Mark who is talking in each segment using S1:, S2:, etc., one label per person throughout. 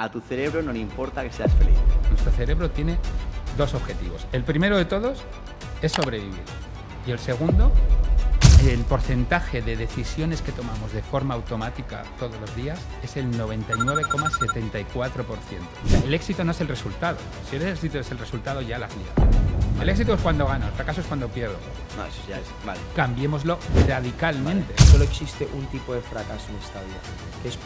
S1: A tu cerebro no le importa que seas feliz. Nuestro cerebro tiene dos objetivos. El primero de todos es sobrevivir. Y el segundo, el porcentaje de decisiones que tomamos de forma automática todos los días es el 99,74%. el éxito no es el resultado. Si el éxito es el resultado, ya la vida. El éxito es cuando gano, el fracaso es cuando pierdo. No, eso ya es. Vale. Cambiémoslo radicalmente. Solo
S2: existe un tipo de fracaso en esta vida, que es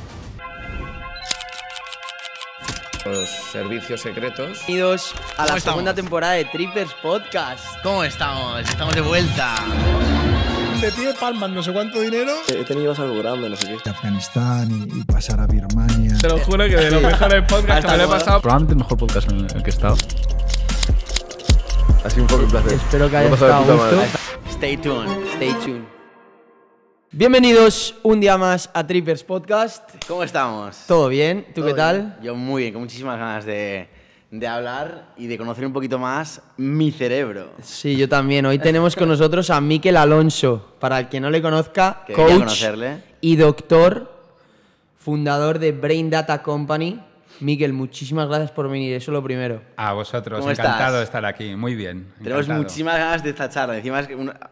S2: los servicios secretos. Bienvenidos a la segunda temporada de Trippers Podcast. ¿Cómo estamos? Estamos de vuelta. Te pide palmas, no sé cuánto dinero.
S3: He tenido algo grande, no sé qué. De Afganistán y, pasar a Birmania. Te lo juro que de los mejores podcasts que me lo he pasado.
S1: Probablemente el mejor podcast en el que he estado. Ha sido
S2: un poco un placer. Espero que haya estado a gusto. Stay tuned, stay tuned. Bienvenidos un día más a Trippers Podcast. ¿Cómo estamos? ¿Todo bien? ¿Tú qué tal?
S3: Yo muy bien, con muchísimas ganas de, de hablar y de conocer un poquito más mi cerebro.
S2: Sí, yo también. Hoy tenemos con nosotros a Miquel Alonso, para el que no le conozca, coach y doctor, fundador de Brain Data Company, Miguel, muchísimas gracias por venir, eso lo primero. A vosotros, encantado de estar aquí, muy bien. Tenemos muchísimas
S3: ganas de esta charla, encima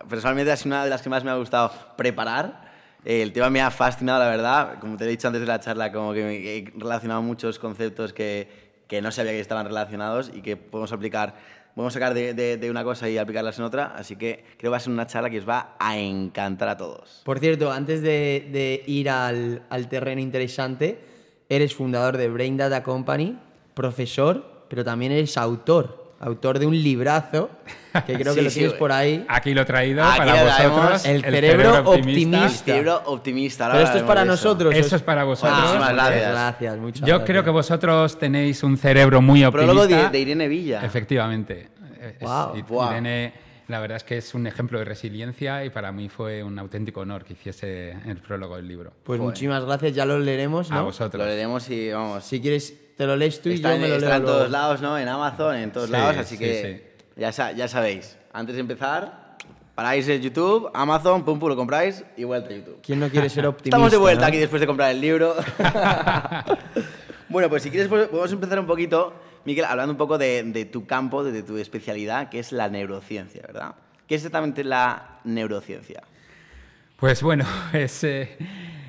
S3: personalmente es una de las que más me ha gustado preparar. Eh, el tema me ha fascinado, la verdad, como te he dicho antes de la charla, como que he relacionado muchos conceptos que, que no sabía que estaban relacionados y que podemos aplicar podemos sacar de, una cosa y aplicarlas en otra, así que creo que va a ser una charla que os va a encantar a todos.
S2: Por cierto, antes de, ir al, terreno interesante, Eres fundador de Brain Data Company, profesor, pero también eres autor. Autor de un librazo, que creo que lo tienes por ahí. Aquí lo he traído para vosotros. El, cerebro, optimista.
S3: Pero esto es para nosotros. Eso es para vosotros. Ah, muchas gracias. Yo creo
S1: que vosotros tenéis un cerebro muy optimista. Prólogo de, de Irene Villa.
S3: Efectivamente. Wow,
S1: la verdad es que es un ejemplo de resiliencia y para mí fue un auténtico honor que hiciese el prólogo del libro.
S2: Pues muchísimas gracias, ya lo leeremos, ¿no? A vosotros. Lo
S3: leeremos y vamos. Si quieres,
S2: te lo lees tú y yo me lo Está en todos
S3: lados, ¿no? En Amazon, en todos lados, así que Ya, ya sabéis. Antes de empezar, paráis en YouTube, Amazon, pum, pum, lo compráis y vuelta a YouTube.
S2: ¿Quién no quiere ser optimista? Estamos de vuelta aquí
S3: después de comprar el libro. bueno, pues si quieres, pues, podemos empezar un poquito Miguel, hablando un poco de, tu campo, de, tu especialidad, que es la neurociencia, ¿verdad? ¿Qué es exactamente la neurociencia?
S1: Pues bueno, es, eh,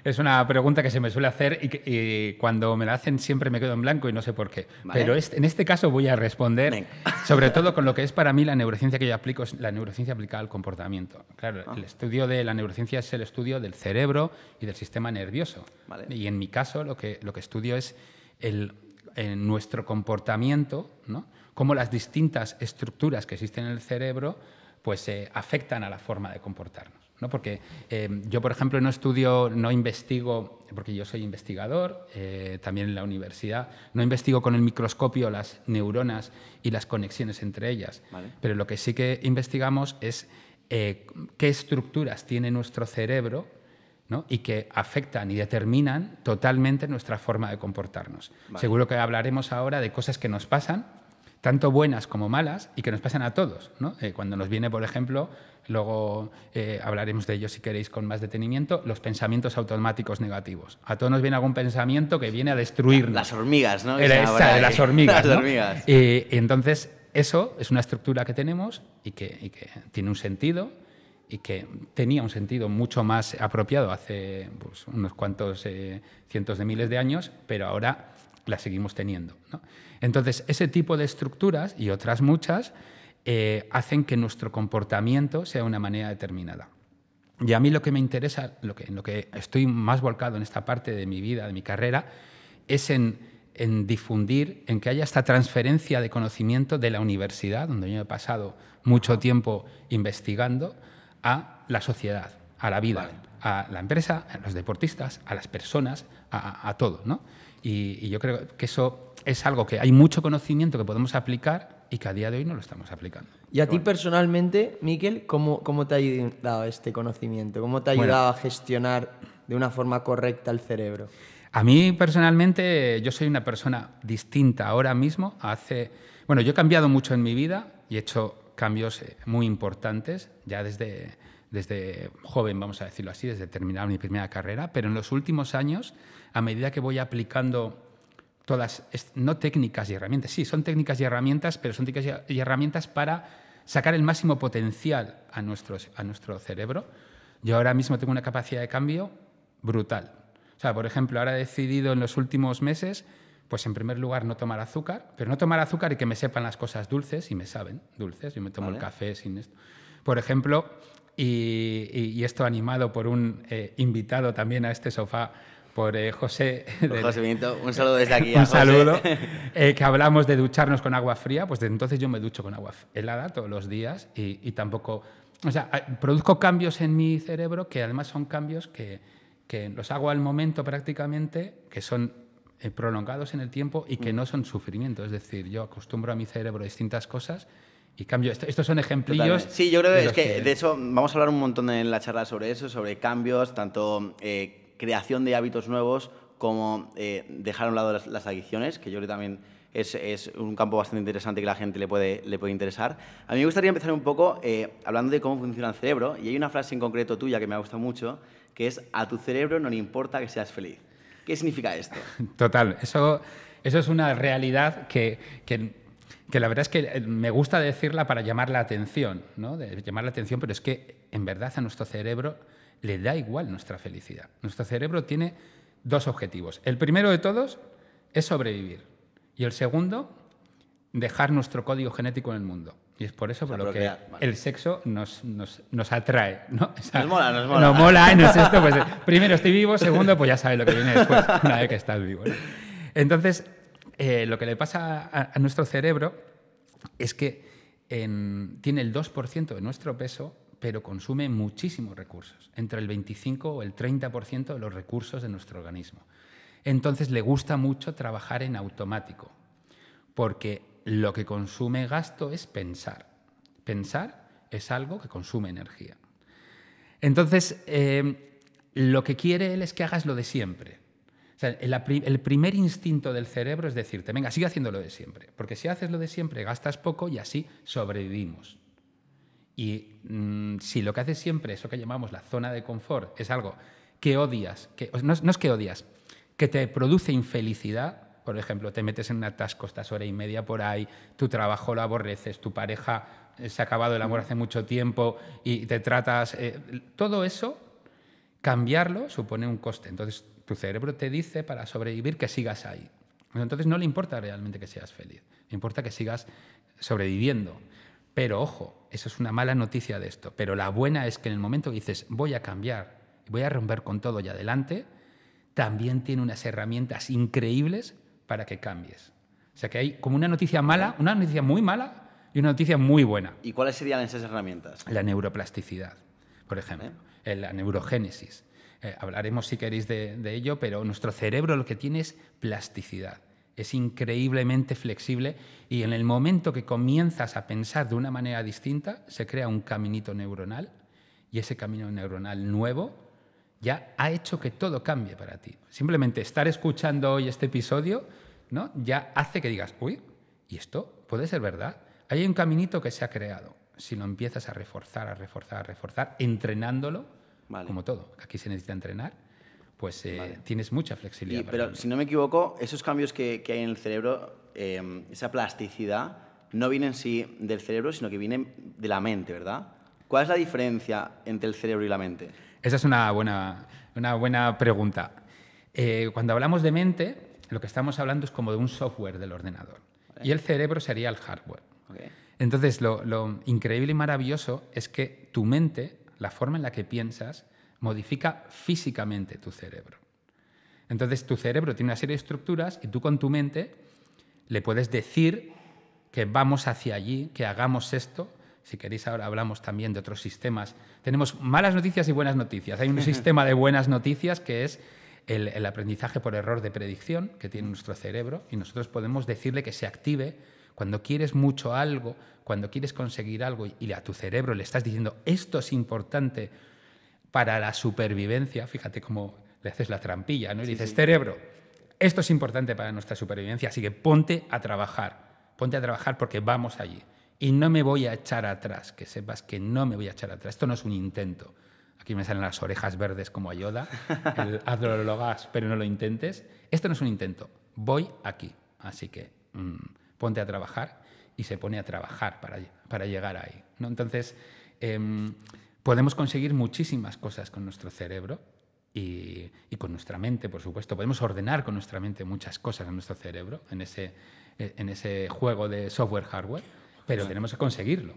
S1: es, una pregunta que se me suele hacer y, cuando me la hacen siempre me quedo en blanco y no sé por qué. Pero en este caso voy a responder, sobre todo con lo que es para mí la neurociencia que yo aplico, es la neurociencia aplicada al comportamiento. Claro, ah. el estudio de la neurociencia es el estudio del cerebro y del sistema nervioso. Y en mi caso lo que, lo que estudio es el en nuestro comportamiento, ¿no? cómo las distintas estructuras que existen en el cerebro pues, afectan a la forma de comportarnos. ¿no? Porque em, yo, por ejemplo, no estudio, no investigo, porque yo soy investigador, eh, también en la universidad, no investigo con el microscopio las neuronas y las conexiones entre ellas, pero lo que sí que investigamos es eh, qué estructuras tiene nuestro cerebro y que afectan y determinan totalmente nuestra forma de comportarnos. Seguro que hablaremos ahora de cosas que nos pasan, tanto buenas como malas, y que nos pasan a todos. Eh, cuando nos viene, por ejemplo, luego eh, hablaremos de ello si queréis con más detenimiento, los pensamientos automáticos negativos. A todos nos viene algún pensamiento que viene a destruirnos. Las hormigas, ¿no? las hormigas. Las eh, entonces, eso es una estructura que tenemos y que tiene un sentido y que tenía un sentido mucho más apropiado hace pues, unos cuantos eh, cientos de miles de años, pero ahora la seguimos teniendo. Entonces, ese tipo de estructuras y otras muchas eh, hacen que nuestro comportamiento sea de una manera determinada. Y a mí lo que me interesa, lo que, en lo que estoy más volcado en esta parte de mi vida, de mi carrera, es en difundir, en que haya esta transferencia de conocimiento de la universidad, donde yo he pasado mucho tiempo investigando, a la sociedad, a la vida, a la empresa, a los deportistas, a las personas, a, todo. ¿no? Y, yo creo que eso es algo que hay mucho conocimiento que podemos aplicar y que a día de hoy no lo estamos aplicando. Y a ti
S2: personalmente, Miquel, ¿cómo, ¿cómo te ha ayudado este conocimiento? ¿Cómo te ha ayudado a gestionar de una forma correcta el cerebro?
S1: A mí personalmente, yo soy una persona distinta ahora mismo. Hace, bueno, yo he cambiado mucho en mi vida y he hecho cambios eh, muy importantes, ya desde, desde joven, vamos a decirlo así, desde terminar mi primera carrera, pero en los últimos años, a medida que voy aplicando todas, no técnicas y herramientas, sí, son técnicas y herramientas, pero son técnicas y herramientas para sacar el máximo potencial a, nuestros, a nuestro cerebro, yo ahora mismo tengo una capacidad de cambio brutal. O sea, por ejemplo, ahora he decidido en los últimos meses pues en primer lugar no tomar azúcar, pero no tomar azúcar y que me sepan las cosas dulces y me saben dulces. Yo me tomo el café sin esto. Por ejemplo, y, esto animado por un eh, invitado también a este sofá, por eh, José. un saludo desde aquí. un saludo. Eh, que hablamos de ducharnos con agua fría, pues desde entonces yo me ducho con agua helada todos los días y, y tampoco. O sea, produzco cambios en mi cerebro que además son cambios que, que los hago al momento prácticamente, que son eh, prolongados en el tiempo y que mm. no son sufrimiento. Es decir, yo acostumbro a mi cerebro a distintas cosas y cambio. estos son ejemplillos. Sí, yo creo que, es que, de
S3: eso vamos a hablar un montón en la charla sobre eso, sobre cambios, tanto eh, creación de hábitos nuevos como eh, dejar a un lado las, adicciones, que yo creo que también es, un campo bastante interesante que la gente le puede, le puede interesar. A mí me gustaría empezar un poco hablando de cómo funciona el cerebro, y hay una frase en concreto tuya que me ha gustado mucho, que es, a tu cerebro no le importa que seas feliz. ¿Qué significa esto?
S1: Total, eso, eso es una realidad que, que, la verdad es que eh, me gusta decirla para llamar la atención, ¿no? De llamar la atención, pero es que en verdad a nuestro cerebro le da igual nuestra felicidad. Nuestro cerebro tiene dos objetivos. El primero de todos es sobrevivir y el segundo, dejar nuestro código genético en el mundo. Y es por eso por lo que el sexo nos, atrae. nos mola, nos mola. Nos Pues, primero estoy vivo, segundo, pues ya sabes lo que viene después, una vez que estás vivo. Entonces, eh, lo que le pasa a, nuestro cerebro es que tiene el 2% de nuestro peso, pero consume muchísimos recursos, entre el 25 o el 30% de los recursos de nuestro organismo. Entonces le gusta mucho trabajar en automático, porque lo que consume gasto es pensar. Pensar es algo que consume energía. Entonces, em, lo que quiere él es que hagas lo de siempre. el, primer instinto del cerebro es decirte, venga, sigue haciendo lo de siempre, porque si haces lo de siempre gastas poco y así sobrevivimos. Y mm, si lo que haces siempre, eso que llamamos la zona de confort, es algo que odias, que, no es que odias, que te produce infelicidad, por ejemplo, te metes en un atasco, estás hora y media por ahí, tu trabajo lo aborreces, tu pareja eh, se ha acabado el amor hace mucho tiempo y te tratas... Eh, todo eso, cambiarlo supone un coste. Entonces, tu cerebro te dice para sobrevivir que sigas ahí. Entonces, no le importa realmente que seas feliz, le importa que sigas sobreviviendo. Pero ojo, eso es una mala noticia de esto. Pero la buena es que en el momento que dices, voy a cambiar, voy a romper con todo y adelante, también tiene unas herramientas increíbles para que cambies. O sea que hay como una noticia mala, una noticia muy mala y una noticia muy buena. ¿Y cuáles
S3: serían esas herramientas?
S1: La neuroplasticidad, por ejemplo, ¿Eh? Eh, la neurogénesis. Eh, hablaremos si queréis de ello, pero nuestro cerebro lo que tiene es plasticidad. Es increíblemente flexible y en el momento que comienzas a pensar de una manera distinta, se crea un caminito neuronal y ese camino neuronal nuevo ya ha hecho que todo cambie para ti. Simplemente estar escuchando hoy este episodio ¿no? ya hace que digas, uy, ¿y esto puede ser verdad? Hay un caminito que se ha creado. Si lo empiezas a reforzar, a reforzar, a reforzar, entrenándolo, como todo, aquí se necesita entrenar, pues eh, tienes mucha flexibilidad. pero
S3: si no me equivoco, esos cambios que, hay en el cerebro, em, esa plasticidad, no vienen sí del cerebro, sino que vienen de la mente, ¿verdad? ¿Cuál es la diferencia entre el cerebro y la mente? Esa
S1: es una buena, una buena pregunta. Eh, cuando hablamos de mente, lo que estamos hablando es como de un software del ordenador. Y el cerebro sería el hardware. Entonces, lo, lo, increíble y maravilloso es que tu mente, la forma en la que piensas, modifica físicamente tu cerebro. Entonces, tu cerebro tiene una serie de estructuras y tú con tu mente le puedes decir que vamos hacia allí, que hagamos esto. Si queréis, ahora hablamos también de otros sistemas. Tenemos malas noticias y buenas noticias. Hay un sistema de buenas noticias que es el, aprendizaje por error de predicción que tiene mm. nuestro cerebro y nosotros podemos decirle que se active cuando quieres mucho algo, cuando quieres conseguir algo y a tu cerebro le estás diciendo esto es importante para la supervivencia, fíjate cómo le haces la trampilla, ¿no? dices, cerebro, esto es importante para nuestra supervivencia, así que ponte a trabajar, ponte a trabajar porque vamos allí. Y no me voy a echar atrás, que sepas que no me voy a echar atrás, esto no es un intento, Aquí me salen las orejas verdes como ayuda. hazlo, lo, hagas, pero no lo intentes. Esto no es un intento. Voy aquí. Así que mm, ponte a trabajar y se pone a trabajar para, para llegar ahí. ¿no? Entonces, em, podemos conseguir muchísimas cosas con nuestro cerebro y, con nuestra mente, por supuesto. Podemos ordenar con nuestra mente muchas cosas en nuestro cerebro, en ese, e, en ese juego de software-hardware, pero tenemos que conseguirlo.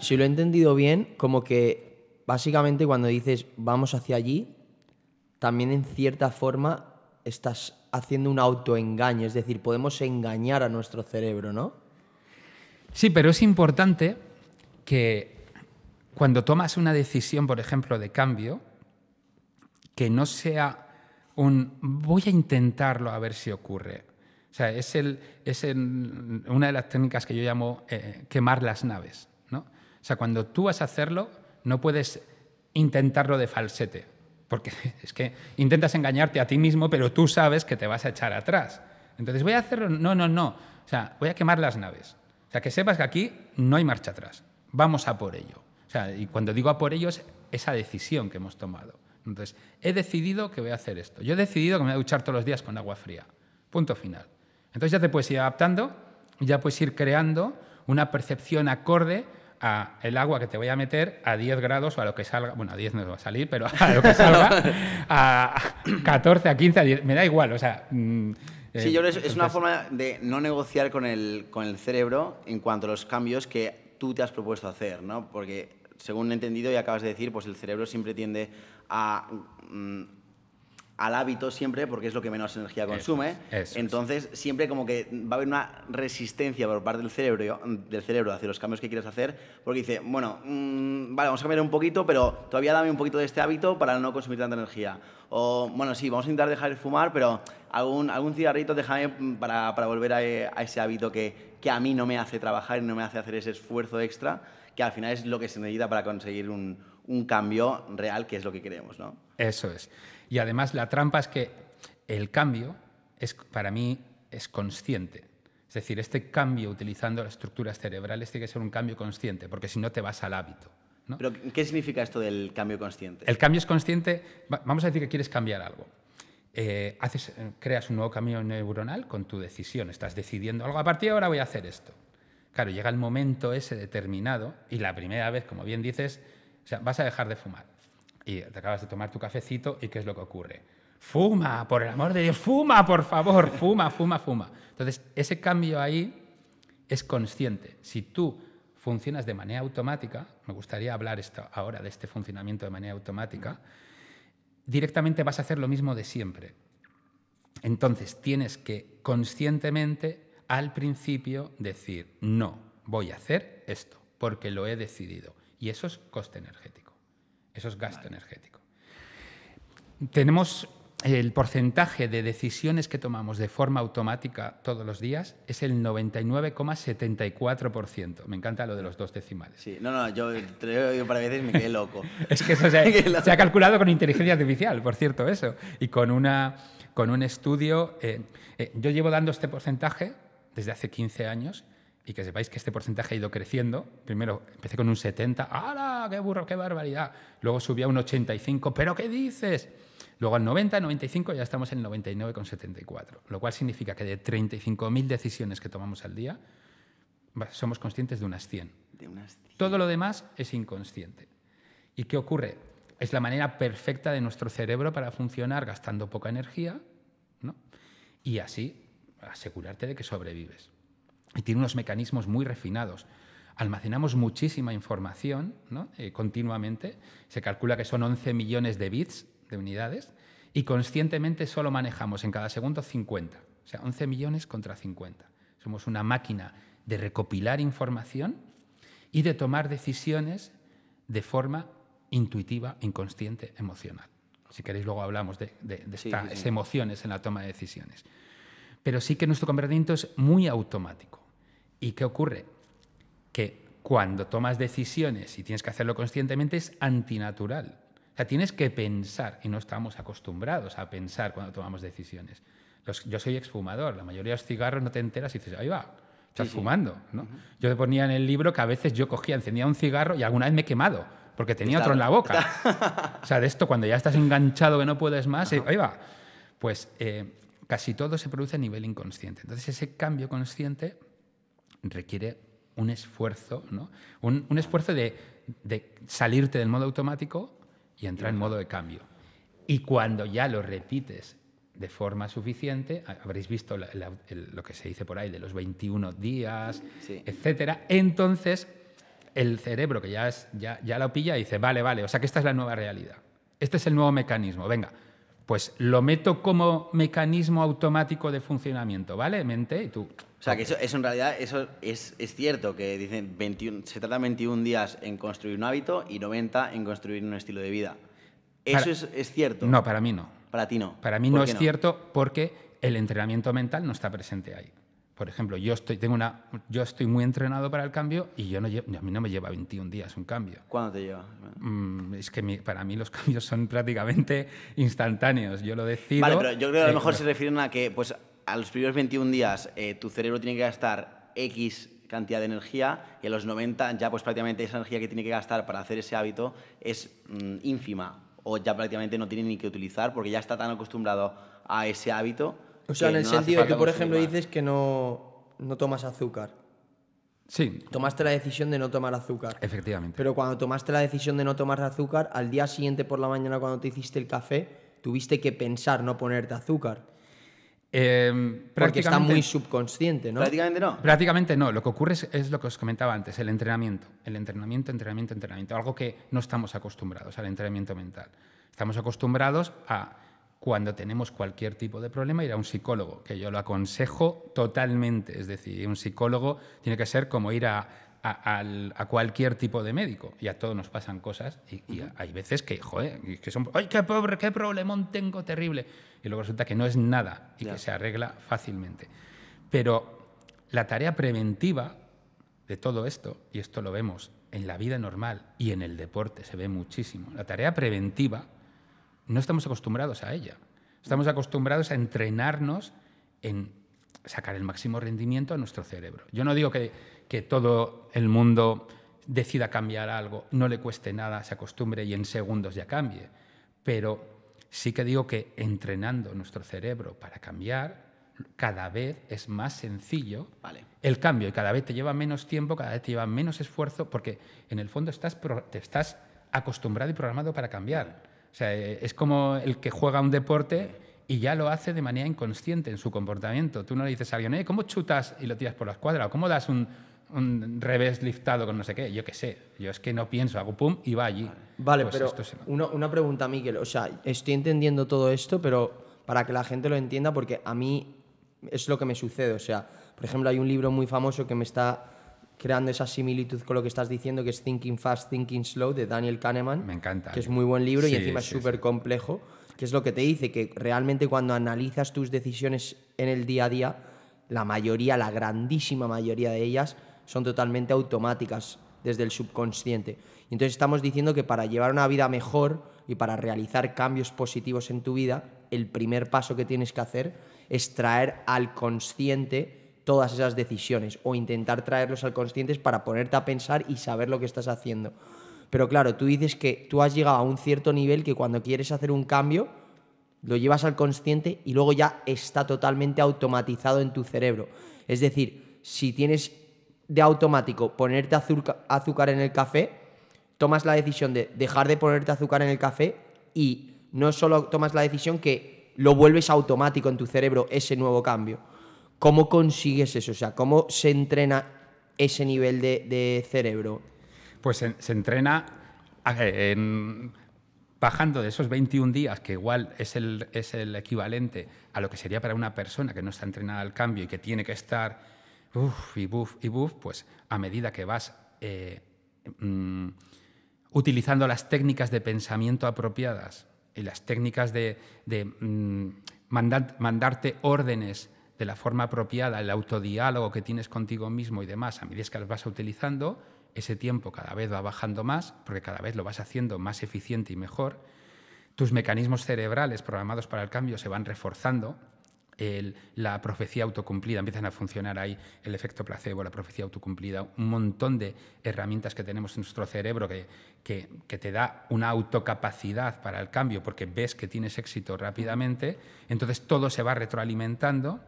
S1: si
S2: lo he entendido bien, como que básicamente cuando dices vamos hacia allí, también en cierta forma estás haciendo un autoengaño, es decir, podemos engañar a nuestro cerebro, ¿no?
S1: Sí, pero es importante que cuando tomas una decisión, por ejemplo, de cambio, que no sea un voy a intentarlo a ver si ocurre. O sea, es, es una de las técnicas que yo llamo eh, quemar las naves. ¿no? O sea, cuando tú vas a hacerlo, no puedes intentarlo de falsete, porque es que intentas engañarte a ti mismo, pero tú sabes que te vas a echar atrás. Entonces, voy a hacerlo, no, no, no, o sea, voy a quemar las naves. O sea, que sepas que aquí no hay marcha atrás, vamos a por ello. O sea, y cuando digo a por ello es esa decisión que hemos tomado. Entonces, he decidido que voy a hacer esto. Yo he decidido que me voy a duchar todos los días con agua fría. Punto final. Entonces ya te puedes ir adaptando, ya puedes ir creando una percepción acorde a el agua que te voy a meter a 10 grados o a lo que salga, bueno, a 10 no va a salir, pero a lo que salga, a 14, a 15, a 10, me da igual, o sea... Mm, sí, yo es, una
S3: forma de no negociar con el, con el cerebro en cuanto a los cambios que tú te has propuesto hacer, ¿no? Porque según he entendido y acabas de decir, pues el cerebro siempre tiende a mm, al hábito siempre, porque es lo que menos energía consume. Entonces, siempre como que va a haber una resistencia por parte del cerebro, del cerebro hacia los cambios que quieres hacer, porque dice, bueno, mm, vale, vamos a cambiar un poquito, pero todavía dame un poquito de este hábito para no consumir tanta energía. O, bueno, sí, vamos a intentar dejar de fumar, pero algún, algún cigarrito déjame para, para volver a, ese hábito que, que a mí no me hace trabajar y no me hace hacer ese esfuerzo extra, que al final es lo que se necesita para conseguir un, un cambio real, que es lo que queremos, ¿no?
S1: Eso es. Y además la trampa es que el cambio es, para mí es consciente. Es decir, este cambio utilizando las estructuras cerebrales tiene que ser un cambio consciente, porque si no te vas al hábito.
S3: ¿Pero qué significa esto del cambio consciente? El
S1: cambio es consciente, vamos a decir que quieres cambiar algo. Eh, haces, eh, creas un nuevo camino neuronal con tu decisión, estás decidiendo algo, a partir de ahora voy a hacer esto. Claro, llega el momento ese determinado y la primera vez, como bien dices, vas a dejar de fumar y te acabas de tomar tu cafecito y ¿qué es lo que ocurre? Fuma, por el amor de Dios, fuma, por favor, fuma, fuma, fuma. Entonces, ese cambio ahí es consciente. Si tú funcionas de manera automática, me gustaría hablar ahora de este funcionamiento de manera automática, directamente vas a hacer lo mismo de siempre. Entonces, tienes que conscientemente al principio decir, no, voy a hacer esto, porque lo he decidido. Y eso es coste energético. Eso es gasto energético. Tenemos el porcentaje de decisiones que tomamos de forma automática todos los días es el 99,74%. Me encanta lo de los dos decimales. Sí,
S3: no, no, yo, yo para veces me quedé loco. es que eso se, ha
S1: calculado con inteligencia artificial, por cierto, eso. Y con, una, con un estudio. Eh, eh, yo llevo dando este porcentaje desde hace 15 años y que sepáis que este porcentaje ha ido creciendo. Primero empecé con un 70, ¡hala! ¡Qué burro, qué barbaridad! Luego subí a un 85, ¿pero qué dices? Luego al 90, 95, ya estamos en 99,74, lo cual significa que de 35.000 decisiones que tomamos al día, somos conscientes de unas 100. De unas Todo lo demás es inconsciente. ¿Y qué ocurre? Es la manera perfecta de nuestro cerebro para funcionar gastando poca energía y así asegurarte de que sobrevives y tiene unos mecanismos muy refinados. Almacenamos muchísima información eh, continuamente, se calcula que son 11 millones de bits, de unidades, y conscientemente solo manejamos en cada segundo 50, o sea, 11 millones contra 50. Somos una máquina de recopilar información y de tomar decisiones de forma intuitiva, inconsciente, emocional. Si queréis, luego hablamos de, estas emociones en la toma de decisiones. Pero sí que nuestro comportamiento es muy automático. ¿Y qué ocurre? Que cuando tomas decisiones y tienes que hacerlo conscientemente es antinatural. O sea, tienes que pensar y no estamos acostumbrados a pensar cuando tomamos decisiones. yo soy exfumador, la mayoría de los cigarros no te enteras y dices, ahí va, estás fumando. Yo te ponía en el libro que a veces yo cogía, encendía un cigarro y alguna vez me he quemado porque tenía otro en la boca. o sea, de esto cuando ya estás enganchado que no puedes más, eh, ahí va. Pues eh, casi todo se produce a nivel inconsciente. Entonces ese cambio consciente requiere un esfuerzo, ¿no? un, esfuerzo de, salirte del modo automático y entrar en modo de cambio. Y cuando ya lo repites de forma suficiente, habréis visto lo que se dice por ahí de los 21 días, etcétera, entonces el cerebro que ya, es, ya, ya lo pilla y dice, vale, vale, o sea que esta es la nueva realidad, este es el nuevo mecanismo, venga, pues lo meto como mecanismo automático de funcionamiento, ¿vale? Mente y tú. O
S3: sea, que eso, en realidad eso es, cierto, que dicen 21, se trata 21 días en construir un hábito y 90 en construir un estilo de vida. ¿Eso es, cierto? No, para mí no. Para ti no. Para mí no es
S1: cierto porque el entrenamiento mental no está presente ahí por ejemplo, yo estoy, tengo una, yo estoy muy entrenado para el cambio y yo no a mí no me lleva 21 días un cambio. ¿Cuándo te lleva? Mm, es que para mí los cambios son prácticamente instantáneos. Yo lo decido. Vale, pero yo creo que a lo mejor se
S3: refieren a que pues, a los primeros 21 días eh, tu cerebro tiene que gastar X cantidad de energía y a los 90 ya pues prácticamente esa energía que tiene que gastar para hacer ese hábito es mm, ínfima o ya prácticamente no tiene ni que utilizar porque ya está tan acostumbrado a ese hábito o sea, en el sentido de que, por ejemplo,
S2: dices que no, no tomas azúcar. Sí. Tomaste la decisión de no tomar azúcar. Efectivamente. Pero cuando tomaste la decisión de no tomar azúcar, al día siguiente por la mañana cuando te hiciste el café, tuviste que pensar no ponerte azúcar. Eh,
S1: Porque está muy
S2: subconsciente, ¿no? Prácticamente no.
S1: Prácticamente no. Lo que ocurre es, lo que os comentaba antes, el entrenamiento. El entrenamiento, entrenamiento, entrenamiento. Algo que no estamos acostumbrados al entrenamiento mental. Estamos acostumbrados a cuando tenemos cualquier tipo de problema, ir a un psicólogo, que yo lo aconsejo totalmente. Es decir, un psicólogo tiene que ser como ir a, cualquier tipo de médico. Y a todos nos pasan cosas y, hay veces que, joder, que son, ¡ay, qué, pobre, qué problemón tengo terrible! Y luego resulta que no es nada y que se arregla fácilmente. Pero la tarea preventiva de todo esto, y esto lo vemos en la vida normal y en el deporte, se ve muchísimo, la tarea preventiva no estamos acostumbrados a ella. Estamos acostumbrados a entrenarnos en sacar el máximo rendimiento a nuestro cerebro. Yo no digo que, todo el mundo decida cambiar algo, no le cueste nada, se acostumbre y en segundos ya cambie, pero sí que digo que entrenando nuestro cerebro para cambiar, cada vez es más sencillo el cambio y cada vez te lleva menos tiempo, cada vez te lleva menos esfuerzo, porque en el fondo estás, te estás acostumbrado y programado para cambiar sea, eh, es como el que juega un deporte y ya lo hace de manera inconsciente en su comportamiento. Tú no le dices a alguien, ¿cómo chutas y lo tiras por la escuadra? ¿O cómo das un, revés liftado con no sé qué? Yo qué sé. Yo es que no pienso, hago pum y va allí. Vale, pues pero
S2: una, una pregunta, Miguel. O sea, estoy entendiendo todo esto, pero para que la gente lo entienda, porque a mí es lo que me sucede. O sea, por ejemplo, hay un libro muy famoso que me está creando esa similitud con lo que estás diciendo, que es Thinking Fast, Thinking Slow, de Daniel Kahneman. Me encanta. Que es muy buen libro y encima es súper complejo, que es lo que te dice, que realmente cuando analizas tus decisiones en el día a día, la mayoría, la grandísima mayoría de ellas, son totalmente automáticas desde el subconsciente. entonces estamos diciendo que para llevar una vida mejor y para realizar cambios positivos en tu vida, el primer paso que tienes que hacer es traer al consciente todas esas decisiones o intentar traerlos al consciente para ponerte a pensar y saber lo que estás haciendo. Pero claro, tú dices que tú has llegado a un cierto nivel que cuando quieres hacer un cambio, lo llevas al consciente y luego ya está totalmente automatizado en tu cerebro. Es decir, si tienes de automático ponerte azúcar en el café, tomas la decisión de dejar de ponerte azúcar en el café y no solo tomas la decisión que lo vuelves automático en tu cerebro ese nuevo cambio. ¿Cómo consigues eso? O sea, ¿cómo se entrena ese nivel de, cerebro? Pues
S1: se, entrena bajando de esos 21 días, que igual es el, equivalente a lo que sería para una persona que no está entrenada al cambio y que tiene que estar y buff y buff, pues a medida que vas eh, mm, utilizando las técnicas de pensamiento apropiadas y las técnicas de, mm, mandarte órdenes de la forma apropiada, el autodiálogo que tienes contigo mismo y demás, a medida que las vas utilizando, ese tiempo cada vez va bajando más, porque cada vez lo vas haciendo más eficiente y mejor. Tus mecanismos cerebrales programados para el cambio se van reforzando. la profecía autocumplida, empiezan a funcionar ahí el efecto placebo, la profecía autocumplida, un montón de herramientas que tenemos en nuestro cerebro que, que te da una autocapacidad para el cambio porque ves que tienes éxito rápidamente, entonces todo se va retroalimentando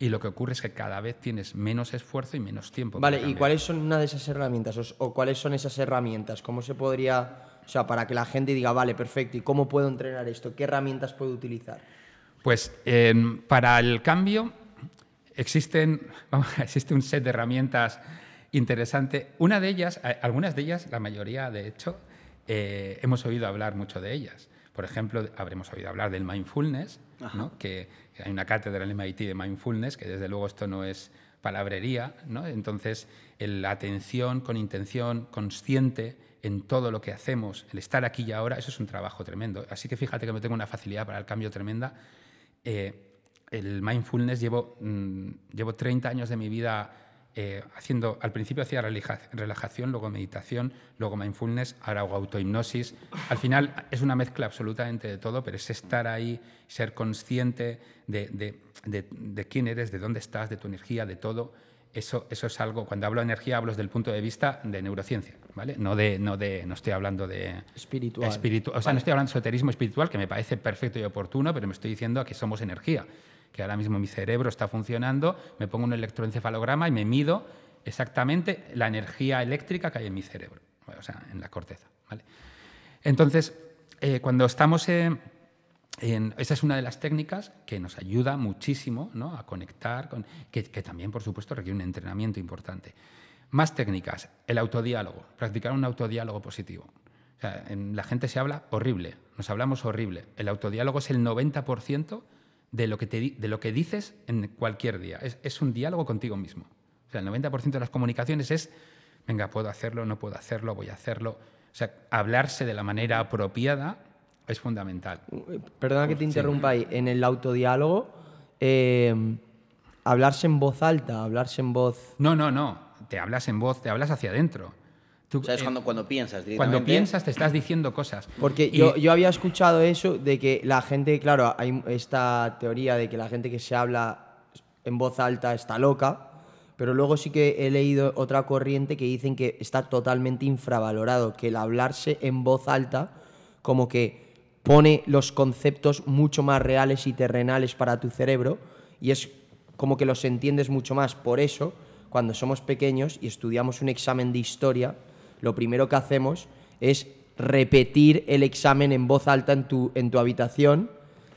S1: y lo que ocurre es que cada vez tienes menos esfuerzo y menos tiempo. Vale, ¿y
S2: cuáles son una de esas herramientas? O, cuáles son esas herramientas? ¿Cómo se podría, o sea, para que la gente diga, vale, perfecto, ¿y cómo puedo entrenar esto? ¿Qué herramientas puedo utilizar?
S1: Pues em, para el cambio existen, existe un set de herramientas interesante. Una de ellas, algunas de ellas, la mayoría de hecho, eh, hemos oído hablar mucho de ellas. Por ejemplo, habremos oído hablar del mindfulness, que hay una cátedra en el MIT de mindfulness, que desde luego esto no es palabrería, ¿no? entonces la atención con intención consciente en todo lo que hacemos, el estar aquí y ahora, eso es un trabajo tremendo. Así que fíjate que me tengo una facilidad para el cambio tremenda. Eh, el mindfulness llevo, mm, llevo 30 años de mi vida eh, haciendo, al principio hacía relajación, luego meditación, luego mindfulness, ahora hago autohipnosis. Al final es una mezcla absolutamente de todo, pero es estar ahí, ser consciente de, quién eres, de dónde estás, de tu energía, de todo. Eso, eso, es algo, cuando hablo de energía hablo desde el punto de vista de neurociencia, ¿vale? No de, no de, no estoy hablando de... Espiritual. o sea, no estoy hablando de esoterismo espiritual, que me parece perfecto y oportuno, pero me estoy diciendo que somos energía que ahora mismo mi cerebro está funcionando, me pongo un electroencefalograma y me mido exactamente la energía eléctrica que hay en mi cerebro, o sea, en la corteza. ¿vale? Entonces, eh, cuando estamos en, Esa es una de las técnicas que nos ayuda muchísimo a conectar, con, que, también, por supuesto, requiere un entrenamiento importante. Más técnicas, el autodiálogo, practicar un autodiálogo positivo. en la gente se habla horrible, nos hablamos horrible. El autodiálogo es el 90% de lo que, te, de lo que dices en cualquier día. Es, un diálogo contigo mismo. O sea, el 90% de las comunicaciones es, venga, puedo hacerlo, no puedo hacerlo, voy a hacerlo. O sea, hablarse de la manera apropiada es fundamental.
S2: Perdona que te interrumpa ahí. En el autodiálogo, em, hablarse en voz alta, hablarse en voz... No, no, no. Te hablas en voz, te hablas hacia adentro. Tú, cuando,
S3: piensas directamente.
S1: Cuando piensas te estás diciendo cosas. Porque yo,
S2: yo, había escuchado eso de que la gente, claro, hay esta teoría de que la gente que se habla en voz alta está loca, pero luego sí que he leído otra corriente que dicen que está totalmente infravalorado, que el hablarse en voz alta como que pone los conceptos mucho más reales y terrenales para tu cerebro y es como que los entiendes mucho más. Por eso, cuando somos pequeños y estudiamos un examen de historia, lo primero que hacemos es repetir el examen en voz alta en tu, en tu habitación.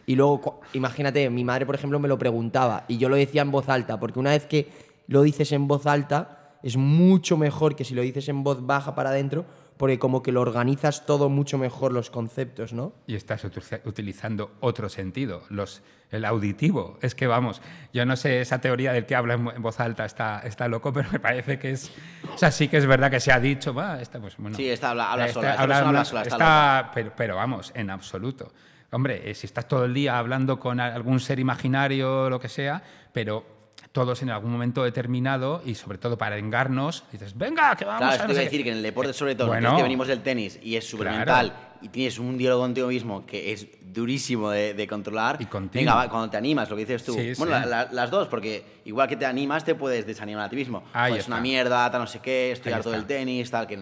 S2: Y luego, imagínate, mi madre, por ejemplo, me lo preguntaba y yo lo decía en voz alta, porque una vez que lo dices en voz alta, es mucho mejor que si lo dices en voz baja para adentro, porque como que lo organizas todo mucho mejor los conceptos, ¿no?
S1: Y estás utilizando otro sentido, los, el auditivo. Es que vamos, yo no sé, esa teoría del que habla en voz alta está, está loco, pero me parece que es... O sea, sí que es verdad que se ha dicho, va, pues, bueno, sí, habla, sola, está, pero, vamos, en absoluto. Hombre, eh, si estás todo el día hablando con algún ser imaginario, o lo que sea, pero todos en algún momento determinado y sobre todo para vengarnos, dices,
S3: venga, que vamos a... Claro, decir que en el deporte eh, sobre todo, que venimos del tenis y es suplemental y tienes un diálogo contigo mismo que es durísimo de, controlar. Y Venga, cuando te animas, lo que dices tú. bueno, las dos, porque igual que te animas, te puedes desanimar a ti mismo. Pues es una mierda, tal, no sé qué, estoy todo harto del tenis, tal, que...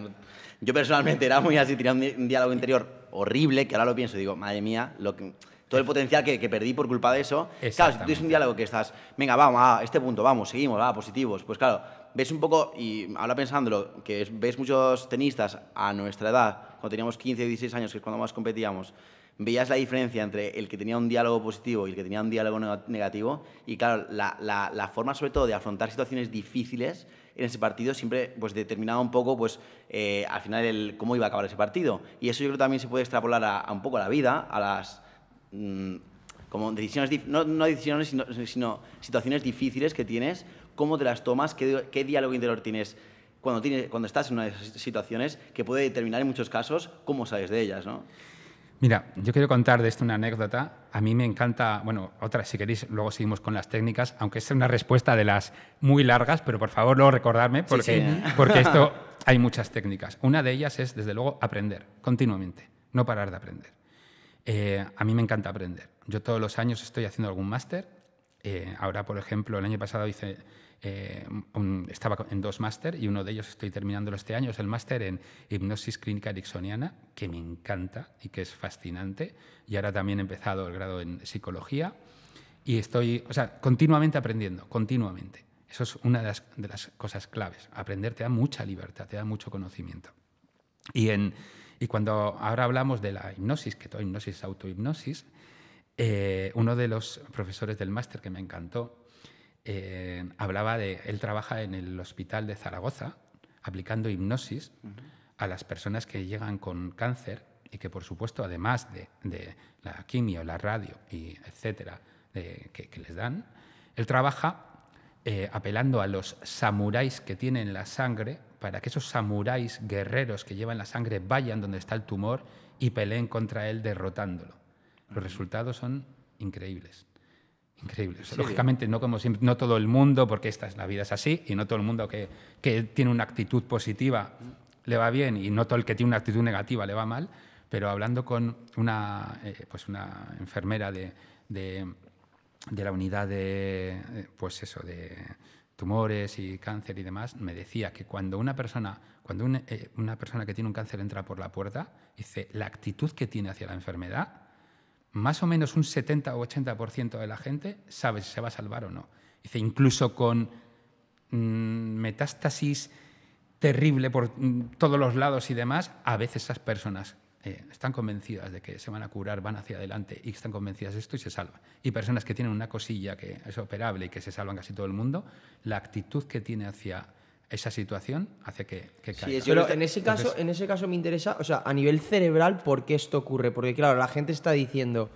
S3: Yo personalmente era muy así, tenía un, un diálogo interior horrible, que ahora lo pienso y digo, madre mía, lo que todo el potencial que, perdí por culpa de eso. Claro, si tú un diálogo que estás, venga, vamos, a este punto, vamos, seguimos, va, positivos, pues claro, ves un poco, y ahora pensándolo, que ves muchos tenistas a nuestra edad, cuando teníamos 15, 16 años, que es cuando más competíamos, veías la diferencia entre el que tenía un diálogo positivo y el que tenía un diálogo negativo, y claro, la, forma sobre todo de afrontar situaciones difíciles en ese partido siempre pues determinaba un poco pues eh, al final el, cómo iba a acabar ese partido. Y eso yo creo que también se puede extrapolar a, a un poco a la vida, a las Mm, como decisiones, no, decisiones, sino, situaciones difíciles que tienes, cómo te las tomas, qué, diálogo interior tienes cuando, cuando estás en una de esas situaciones que puede determinar en muchos casos cómo sales de ellas, ¿no?
S1: Mira, yo quiero contar de esto una anécdota. A mí me encanta, bueno, otra, si queréis, luego seguimos con las técnicas, aunque es una respuesta de las muy largas, pero por favor no recordarme, porque, porque esto hay muchas técnicas. Una de ellas es, desde luego, aprender continuamente, no parar de aprender. Eh, a mí me encanta aprender. Yo todos los años estoy haciendo algún máster. Eh, ahora, por ejemplo, el año pasado hice, eh, estaba en dos máster y uno de ellos estoy terminándolo este año. Es el máster en hipnosis clínica ericksoniana, que me encanta y que es fascinante. Y ahora también he empezado el grado en psicología. Y estoy, o sea, continuamente aprendiendo, continuamente. Eso es una de las, de las cosas claves. Aprender te da mucha libertad, te da mucho conocimiento. Y en, y cuando ahora hablamos de la hipnosis, que todo hipnosis es autohipnosis, eh, uno de los profesores del máster que me encantó eh, hablaba de, él trabaja en el hospital de Zaragoza aplicando hipnosis a las personas que llegan con cáncer y que por supuesto además de, la quimio, la radio, y etcétera, que, les dan, él trabaja eh, apelando a los samuráis que tienen la sangre para que esos samuráis guerreros que llevan la sangre vayan donde está el tumor y peleen contra él derrotándolo. Los resultados son increíbles. Increíbles. Lógicamente, no, como no todo el mundo, porque esta es, la vida es así, y no todo el mundo que, tiene una actitud positiva le va bien, y no todo el que tiene una actitud negativa le va mal, pero hablando con una, eh, pues una enfermera de, de, de, la unidad de, eh, pues eso, de, tumores y cáncer y demás, me decía que cuando una persona, cuando eh, una, persona que tiene un cáncer entra por la puerta, dice, la actitud que tiene hacia la enfermedad, más o menos un 70 o 80% de la gente sabe si se va a salvar o no. Dice, incluso con mm, metástasis terrible por mm, todos los lados y demás, a veces esas personas eh, están convencidas de que se van a curar, van hacia adelante y están convencidas de esto y se salvan. Y personas que tienen una cosilla que es operable y que se salvan casi todo el mundo, la
S2: actitud que tiene hacia esa situación hace que, caiga. en ese, caso, en ese caso me interesa, o sea, a nivel cerebral, ¿por qué esto ocurre? Porque claro, la gente está diciendo,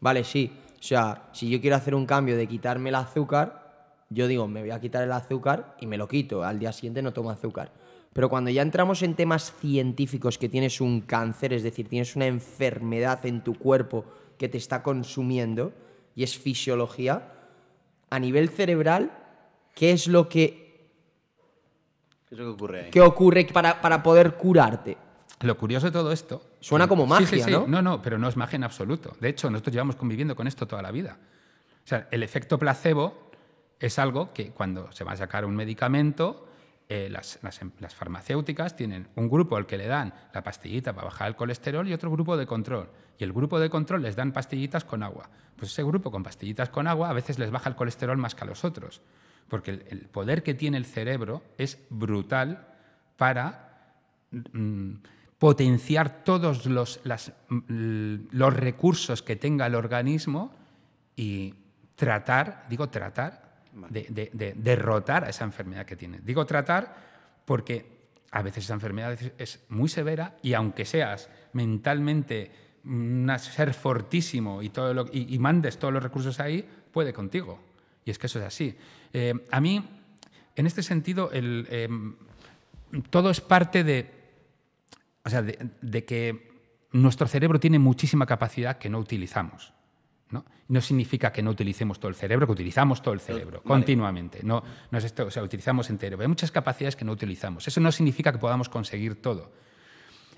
S2: vale, sí, o sea, si yo quiero hacer un cambio de quitarme el azúcar, yo digo, me voy a quitar el azúcar y me lo quito. Al día siguiente no tomo azúcar. Pero cuando ya entramos en temas científicos, que tienes un cáncer, es decir, tienes una enfermedad en tu cuerpo que te está consumiendo y es fisiología, a nivel cerebral, ¿qué es lo que...
S3: ¿Qué es lo que ocurre ¿Qué
S2: ocurre para, para poder curarte?
S1: Lo curioso de todo esto... Suena como magia, sí, sí, sí. ¿no? No, no, pero no es magia en absoluto. De hecho, nosotros llevamos conviviendo con esto toda la vida. O sea, el efecto placebo es algo que cuando se va a sacar un medicamento, eh, em, las, farmacéuticas tienen un grupo al que le dan la pastillita para bajar el colesterol y otro grupo de control. Y el grupo de control les dan pastillitas con agua. Pues ese grupo con pastillitas con agua a veces les baja el colesterol más que a los otros, porque el, poder que tiene el cerebro es brutal para mm, potenciar todos los, mm, los recursos que tenga el organismo y tratar, digo tratar, de, derrotar a esa enfermedad que tiene. Digo tratar porque a veces esa enfermedad es muy severa y aunque seas mentalmente un ser fortísimo y, todo y, mandes todos los recursos ahí, puede contigo. Y es que eso es así. Eh, a mí, en este sentido, em, todo es parte de que nuestro cerebro tiene muchísima capacidad que no utilizamos. ¿no? significa que no utilicemos todo el cerebro, que utilizamos todo el cerebro continuamente. No, es esto, o sea, utilizamos entero. Hay muchas capacidades que no utilizamos. Eso no significa que podamos conseguir todo.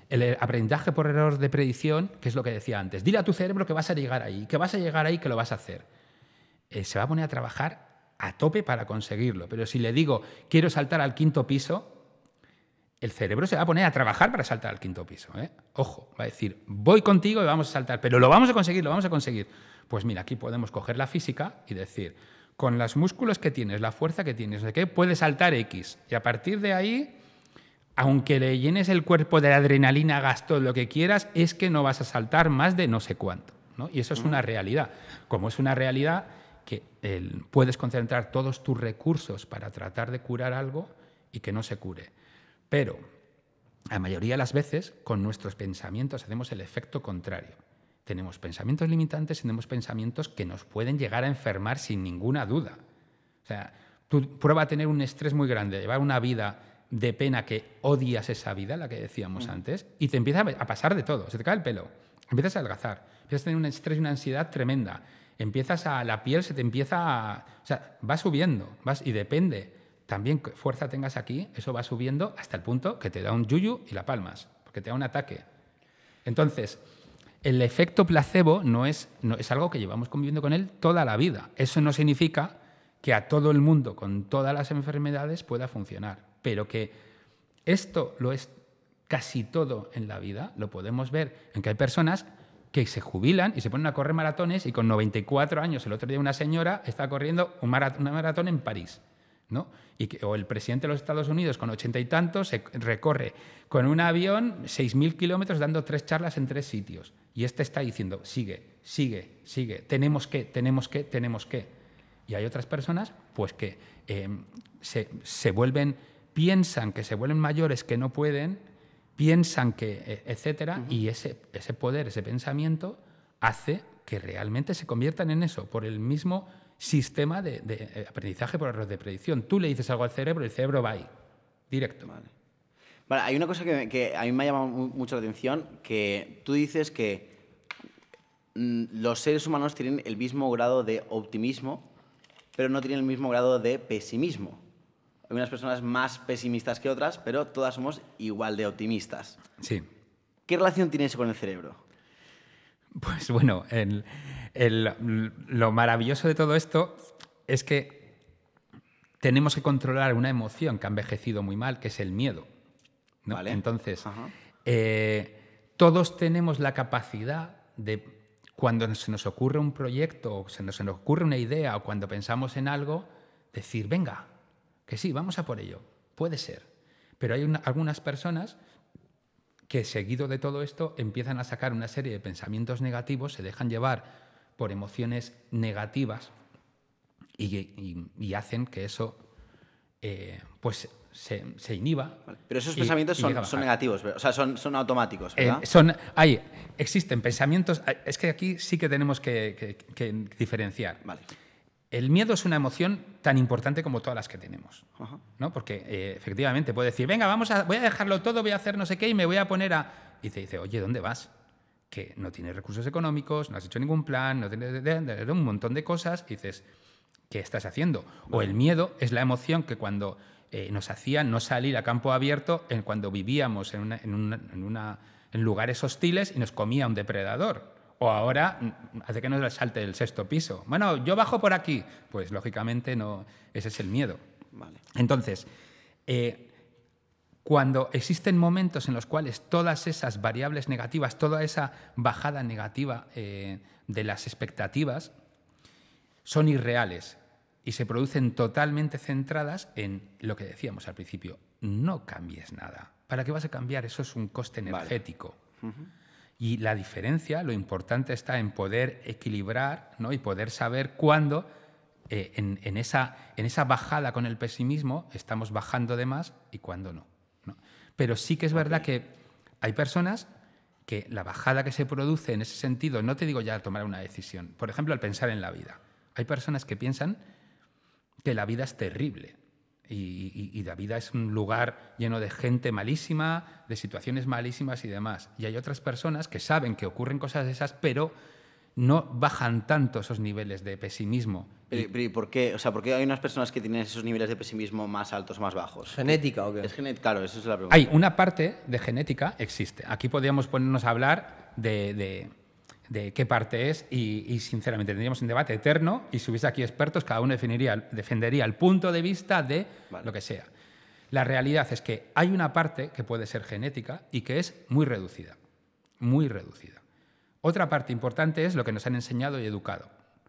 S1: El eh, aprendizaje por error de predicción, que es lo que decía antes, dile a tu cerebro que vas a llegar ahí, que vas a llegar ahí, que lo vas a hacer. Eh, se va a poner a trabajar a tope para conseguirlo. Pero si le digo, quiero saltar al quinto piso, el cerebro se va a poner a trabajar para saltar al quinto piso. ¿eh? Ojo, va a decir, voy contigo y vamos a saltar, pero lo vamos a conseguir, lo vamos a conseguir. Pues mira, aquí podemos coger la física y decir, con los músculos que tienes, la fuerza que tienes, ¿de qué? Puedes saltar X. Y a partir de ahí, aunque le llenes el cuerpo de adrenalina, gasto, lo que quieras, es que no vas a saltar más de no sé cuánto. Y eso es una realidad. Como es una realidad que puedes concentrar todos tus recursos para tratar de curar algo y que no se cure. Pero la mayoría de las veces, con nuestros pensamientos hacemos el efecto contrario. Tenemos pensamientos limitantes, tenemos pensamientos que nos pueden llegar a enfermar sin ninguna duda. O sea, tú prueba a tener un estrés muy grande, llevar una vida de pena que odias esa vida, la que decíamos mm. antes, y te empieza a pasar de todo, se te cae el pelo, empiezas a adelgazar, empiezas a tener un estrés y una ansiedad tremenda, empiezas a la piel se te empieza a, o sea, va subiendo, y depende también qué fuerza tengas aquí, eso va subiendo hasta el punto que te da un yuyu y la palmas, porque te da un ataque. Entonces, el efecto placebo no es, es algo que llevamos conviviendo con él toda la vida. Eso no significa que a todo el mundo con todas las enfermedades pueda funcionar, pero que esto lo es casi todo en la vida, lo podemos ver en que hay personas que se jubilan y se ponen a correr maratones y con 94 años, el otro día una señora está corriendo una maratón en París. ¿no? o el presidente de los Estados Unidos con ochenta y tantos se recorre con un avión 6.000 kilómetros dando tres charlas en tres sitios. Y este está diciendo, sigue, sigue, sigue, tenemos que, tenemos que, tenemos que. Y hay otras personas, pues que em, se, vuelven, piensan que se vuelven mayores que no pueden, piensan que, e, etcétera, y ese, ese poder, ese pensamiento hace que realmente se conviertan en eso, por el mismo sistema de, eh, aprendizaje por error de predicción. Tú le dices algo al cerebro el cerebro va ahí, directo. Vale.
S3: Vale, hay una cosa que, que, a mí me ha llamado mucho la atención, que tú dices que Mm, los seres humanos tienen el mismo grado de optimismo, pero no tienen el mismo grado de pesimismo. Hay unas personas más pesimistas que otras, pero todas somos igual de optimistas. Sí. ¿Qué relación tiene eso con el cerebro?
S1: Pues bueno, lo maravilloso de todo esto es que tenemos que controlar una emoción que ha envejecido muy mal, que es el miedo. ¿no? Vale. Entonces, eh, todos tenemos la capacidad de cuando se nos ocurre un proyecto, o se nos, ocurre una idea o cuando pensamos en algo, decir, venga, que sí, vamos a por ello. Puede ser. Pero hay algunas personas que seguido de todo esto empiezan a sacar una serie de pensamientos negativos, se dejan llevar por emociones negativas y, hacen que eso
S3: eh, pues se, inhiba. Pero esos pensamientos son, negativos, o sea, son, automáticos. Eh, ¿verdad?
S1: hay, existen pensamientos, es que aquí sí que tenemos que, diferenciar. El miedo es una emoción tan importante como todas las que tenemos, ¿no? Porque eh, efectivamente puede decir, venga, vamos a, voy a dejarlo todo, voy a hacer no sé qué y me voy a poner a... Y te dice, oye, ¿dónde vas? Que no tienes recursos económicos, no has hecho ningún plan, no tienes un montón de cosas. Y dices, ¿qué estás haciendo? O el miedo es la emoción que cuando eh, nos hacían no salir a campo abierto en cuando vivíamos en, lugares hostiles y nos comía un depredador. O ahora mm, hace que nos salte el sexto piso. Bueno, yo bajo por aquí. Pues lógicamente no, ese es el miedo. Entonces, eh, cuando existen momentos en los cuales todas esas variables negativas, toda esa bajada negativa eh, de las expectativas son irreales, y se producen totalmente centradas en lo que decíamos al principio, no cambies nada. ¿Para qué vas a cambiar? Eso es un coste energético. Y la diferencia, lo importante está en poder equilibrar ¿no? y poder saber cuándo eh, en, esa, en, esa, bajada con el pesimismo estamos bajando de más y cuándo no, Pero sí que es verdad que hay personas que la bajada que se produce en ese sentido, no te digo ya tomar una decisión, por ejemplo, al pensar en la vida. Hay personas que piensan que la vida es terrible. Y, la vida es un lugar lleno de gente malísima, de situaciones malísimas y demás. Y hay otras personas que saben que ocurren cosas de esas, pero no bajan tanto
S3: esos niveles de pesimismo. por qué? O sea, ¿por qué hay unas personas que tienen esos niveles de pesimismo más altos más bajos? ¿Genética o qué? claro, esa es la pregunta. Hay
S1: una parte de genética, existe. Aquí podríamos ponernos a hablar de de qué parte es y, sinceramente tendríamos un debate eterno y si hubiese aquí expertos cada uno defendería el punto de vista de lo que sea. La realidad es que hay una parte que puede ser genética y que es muy reducida, muy reducida. Otra parte importante es lo que nos han enseñado y educado.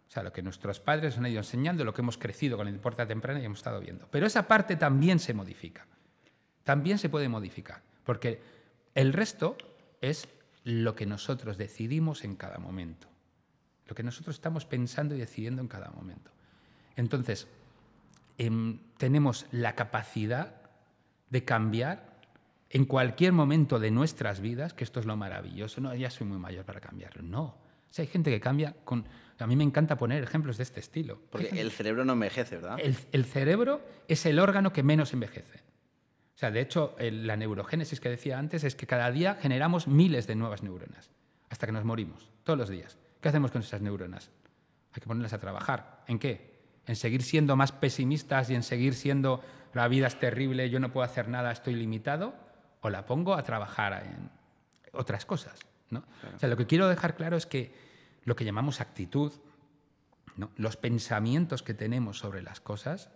S1: O sea, lo que nuestros padres han ido enseñando, lo que hemos crecido con la importa temprana y hemos estado viendo. Pero esa parte también se modifica. También se puede modificar. Porque el resto es lo que nosotros decidimos en cada momento, lo que nosotros estamos pensando y decidiendo en cada momento. Entonces, em, tenemos la capacidad de cambiar en cualquier momento de nuestras vidas, que esto es lo maravilloso, no, ya soy muy mayor para cambiarlo, no. O sea, hay gente que cambia con... A mí me encanta poner ejemplos de este estilo. Porque el
S3: cerebro no envejece, ¿verdad?
S1: el cerebro es el órgano que menos envejece sea, de hecho, la neurogénesis que decía antes es que cada día generamos miles de nuevas neuronas, hasta que nos morimos, todos los días. ¿Qué hacemos con esas neuronas? Hay que ponerlas a trabajar. ¿En qué? En seguir siendo más pesimistas y en seguir siendo la vida es terrible, yo no puedo hacer nada, estoy limitado, o la pongo a trabajar en otras cosas. O sea, lo que quiero dejar claro es que lo que llamamos actitud, los pensamientos que tenemos sobre las cosas,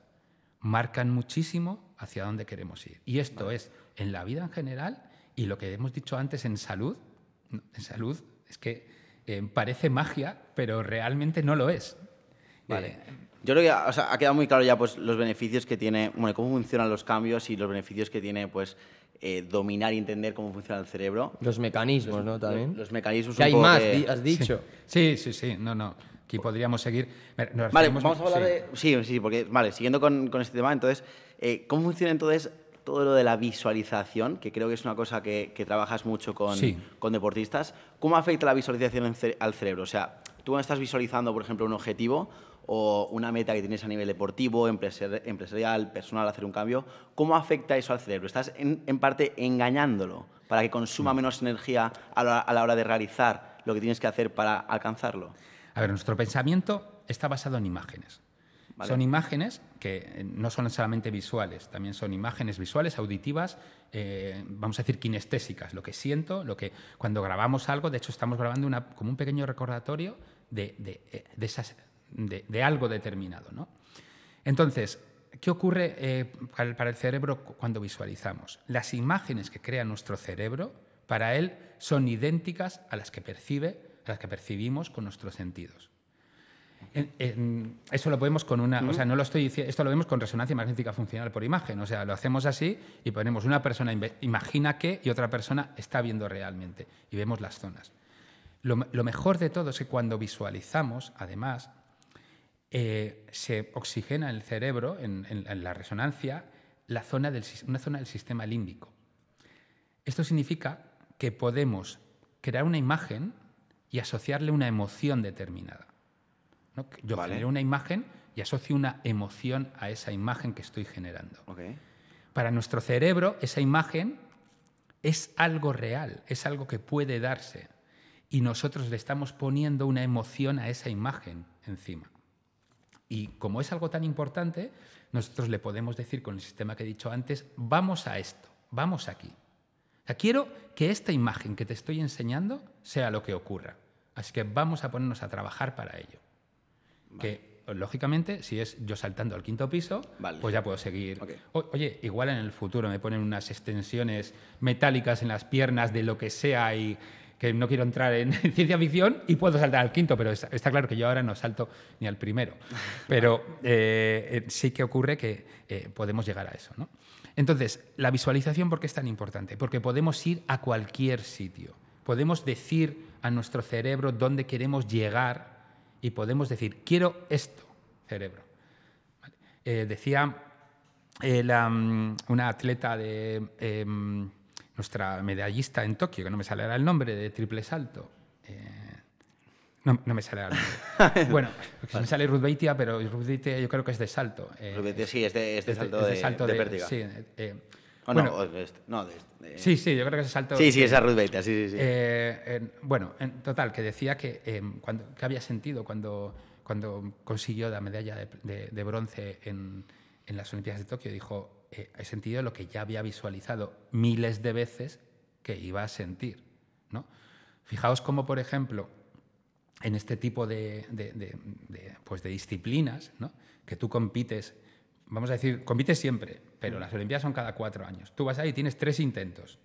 S1: marcan muchísimo hacia dónde queremos ir. Y esto es en la vida en general y lo que hemos dicho antes en salud, en salud es que eh, parece magia, pero realmente no lo es.
S3: Vale. Eh, yo creo que o sea, ha quedado muy claro ya pues, los beneficios que tiene, bueno, cómo funcionan los cambios y los beneficios que tiene pues, eh, dominar y entender cómo funciona el cerebro. Los mecanismos, ¿no? También. Los, mecanismos. Que hay más, has dicho.
S1: sí, sí, sí, no, no. Aquí podríamos seguir. Vale, vamos a hablar de.
S3: Sí, sí, porque, vale, siguiendo con, este tema, entonces, eh, ¿cómo funciona entonces todo lo de la visualización? Que creo que es una cosa que, trabajas mucho con, con, deportistas. ¿Cómo afecta la visualización al cerebro? O sea, tú cuando estás visualizando, por ejemplo, un objetivo o una meta que tienes a nivel deportivo, empresarial, personal, hacer un cambio, ¿cómo afecta eso al cerebro? ¿Estás en, parte engañándolo para que consuma mm. menos energía a la hora de realizar lo que tienes que hacer para alcanzarlo?
S1: A ver, nuestro pensamiento está basado en imágenes. Son imágenes que eh, no son solamente visuales, también son imágenes visuales, auditivas, eh, vamos a decir kinestésicas, lo que siento, lo que cuando grabamos algo, de hecho estamos grabando como un pequeño recordatorio de, eh, algo determinado. Entonces, ¿qué ocurre para el cerebro cuando visualizamos? Las imágenes que crea nuestro cerebro, para él, son idénticas a las que percibe las que percibimos con nuestros sentidos. En, eso lo podemos con una, o sea, no lo estoy diciendo, esto lo vemos con resonancia magnética funcional por imagen, o sea, lo hacemos así y ponemos una persona imagina que y otra persona está viendo realmente y vemos las zonas. Lo, mejor de todo es que cuando visualizamos, además, eh, se oxigena en el cerebro, en, la resonancia, la zona del, una zona del sistema límbico. Esto significa que podemos crear una imagen y asociarle una emoción determinada. Yo genero una imagen y asocio una emoción a esa imagen que estoy generando. Para nuestro cerebro, esa imagen es algo real, es algo que puede darse. Y nosotros le estamos poniendo una emoción a esa imagen encima. Y como es algo tan importante, nosotros le podemos decir con el sistema que he dicho antes, vamos a esto, vamos aquí. quiero que esta imagen que te estoy enseñando sea lo que ocurra. Así que vamos a ponernos a trabajar para ello. Que lógicamente, si es yo saltando al quinto piso, pues ya puedo seguir. oye, igual en el futuro me ponen unas extensiones metálicas en las piernas de lo que sea y que no quiero entrar en ciencia ficción y puedo saltar al quinto, pero está, claro que yo ahora no salto ni al primero. Pero eh, eh, sí que ocurre que eh, podemos llegar a eso. ¿no? Entonces, la visualización, ¿por qué es tan importante? Porque podemos ir a cualquier sitio. Podemos decir a nuestro cerebro dónde queremos llegar y podemos decir, quiero esto, cerebro. Eh, decía eh, mm, una atleta de em, nuestra medallista en Tokio, que no me sale el nombre, de triple salto. Eh, no, me sale bueno, me sale Ruth Beitia, pero Ruth yo creo que es de salto. Ruth Beitia sí, es de, es de salto, de, Ah, no este,
S3: no, no, este, Sí, sí, yo creo que se saltó. Sí, sí, esa Ruth Beita, sí, sí. Eh,
S1: bueno, en total, que decía que, em, cuando, que había sentido cuando, cuando consiguió la medalla de, bronce en, en, las Olimpiadas de Tokio, dijo, eh, he sentido lo que ya había visualizado miles de veces que iba a sentir. ¿no? Fijaos cómo, por ejemplo, en este tipo de, de pues, disciplinas, ¿no? que tú compites vamos a decir, compites siempre, pero las Olimpiadas son cada cuatro años. Tú vas ahí y tienes tres intentos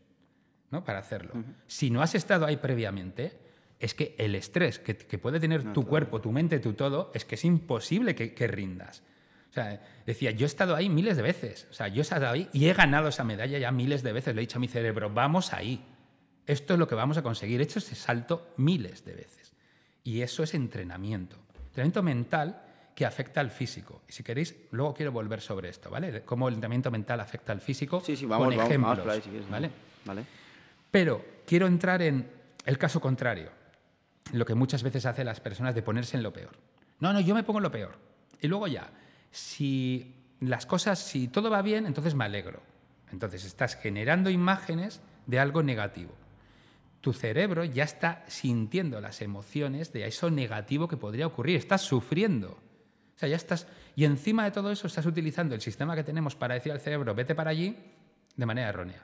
S1: ¿no? para hacerlo. Si no has estado ahí previamente, es que el estrés que, puede tener tu cuerpo, tu mente, tu todo, es que es imposible que, rindas. decía, yo he estado ahí miles de veces. O sea, yo he estado ahí y he ganado esa medalla ya miles de veces. Le he dicho a mi cerebro, vamos ahí. Esto es lo que vamos a conseguir. He hecho ese salto miles de veces. Y eso es entrenamiento. Entrenamiento mental que afecta al físico. Y si queréis, luego quiero volver sobre esto, ¿vale? Cómo el entrenamiento mental afecta al físico sí, sí, vamos, con vamos, ejemplos, ¿vale? ¿vale? Pero quiero entrar en el caso contrario, lo que muchas veces hacen las personas de ponerse en lo peor. No, no, yo me pongo en lo peor. Y luego ya, si las cosas, si todo va bien, entonces me alegro. Entonces estás generando imágenes de algo negativo. Tu cerebro ya está sintiendo las emociones de eso negativo que podría ocurrir, estás sufriendo ya estás. Y encima de todo eso, estás utilizando el sistema que tenemos para decir al cerebro, vete para allí, de manera errónea.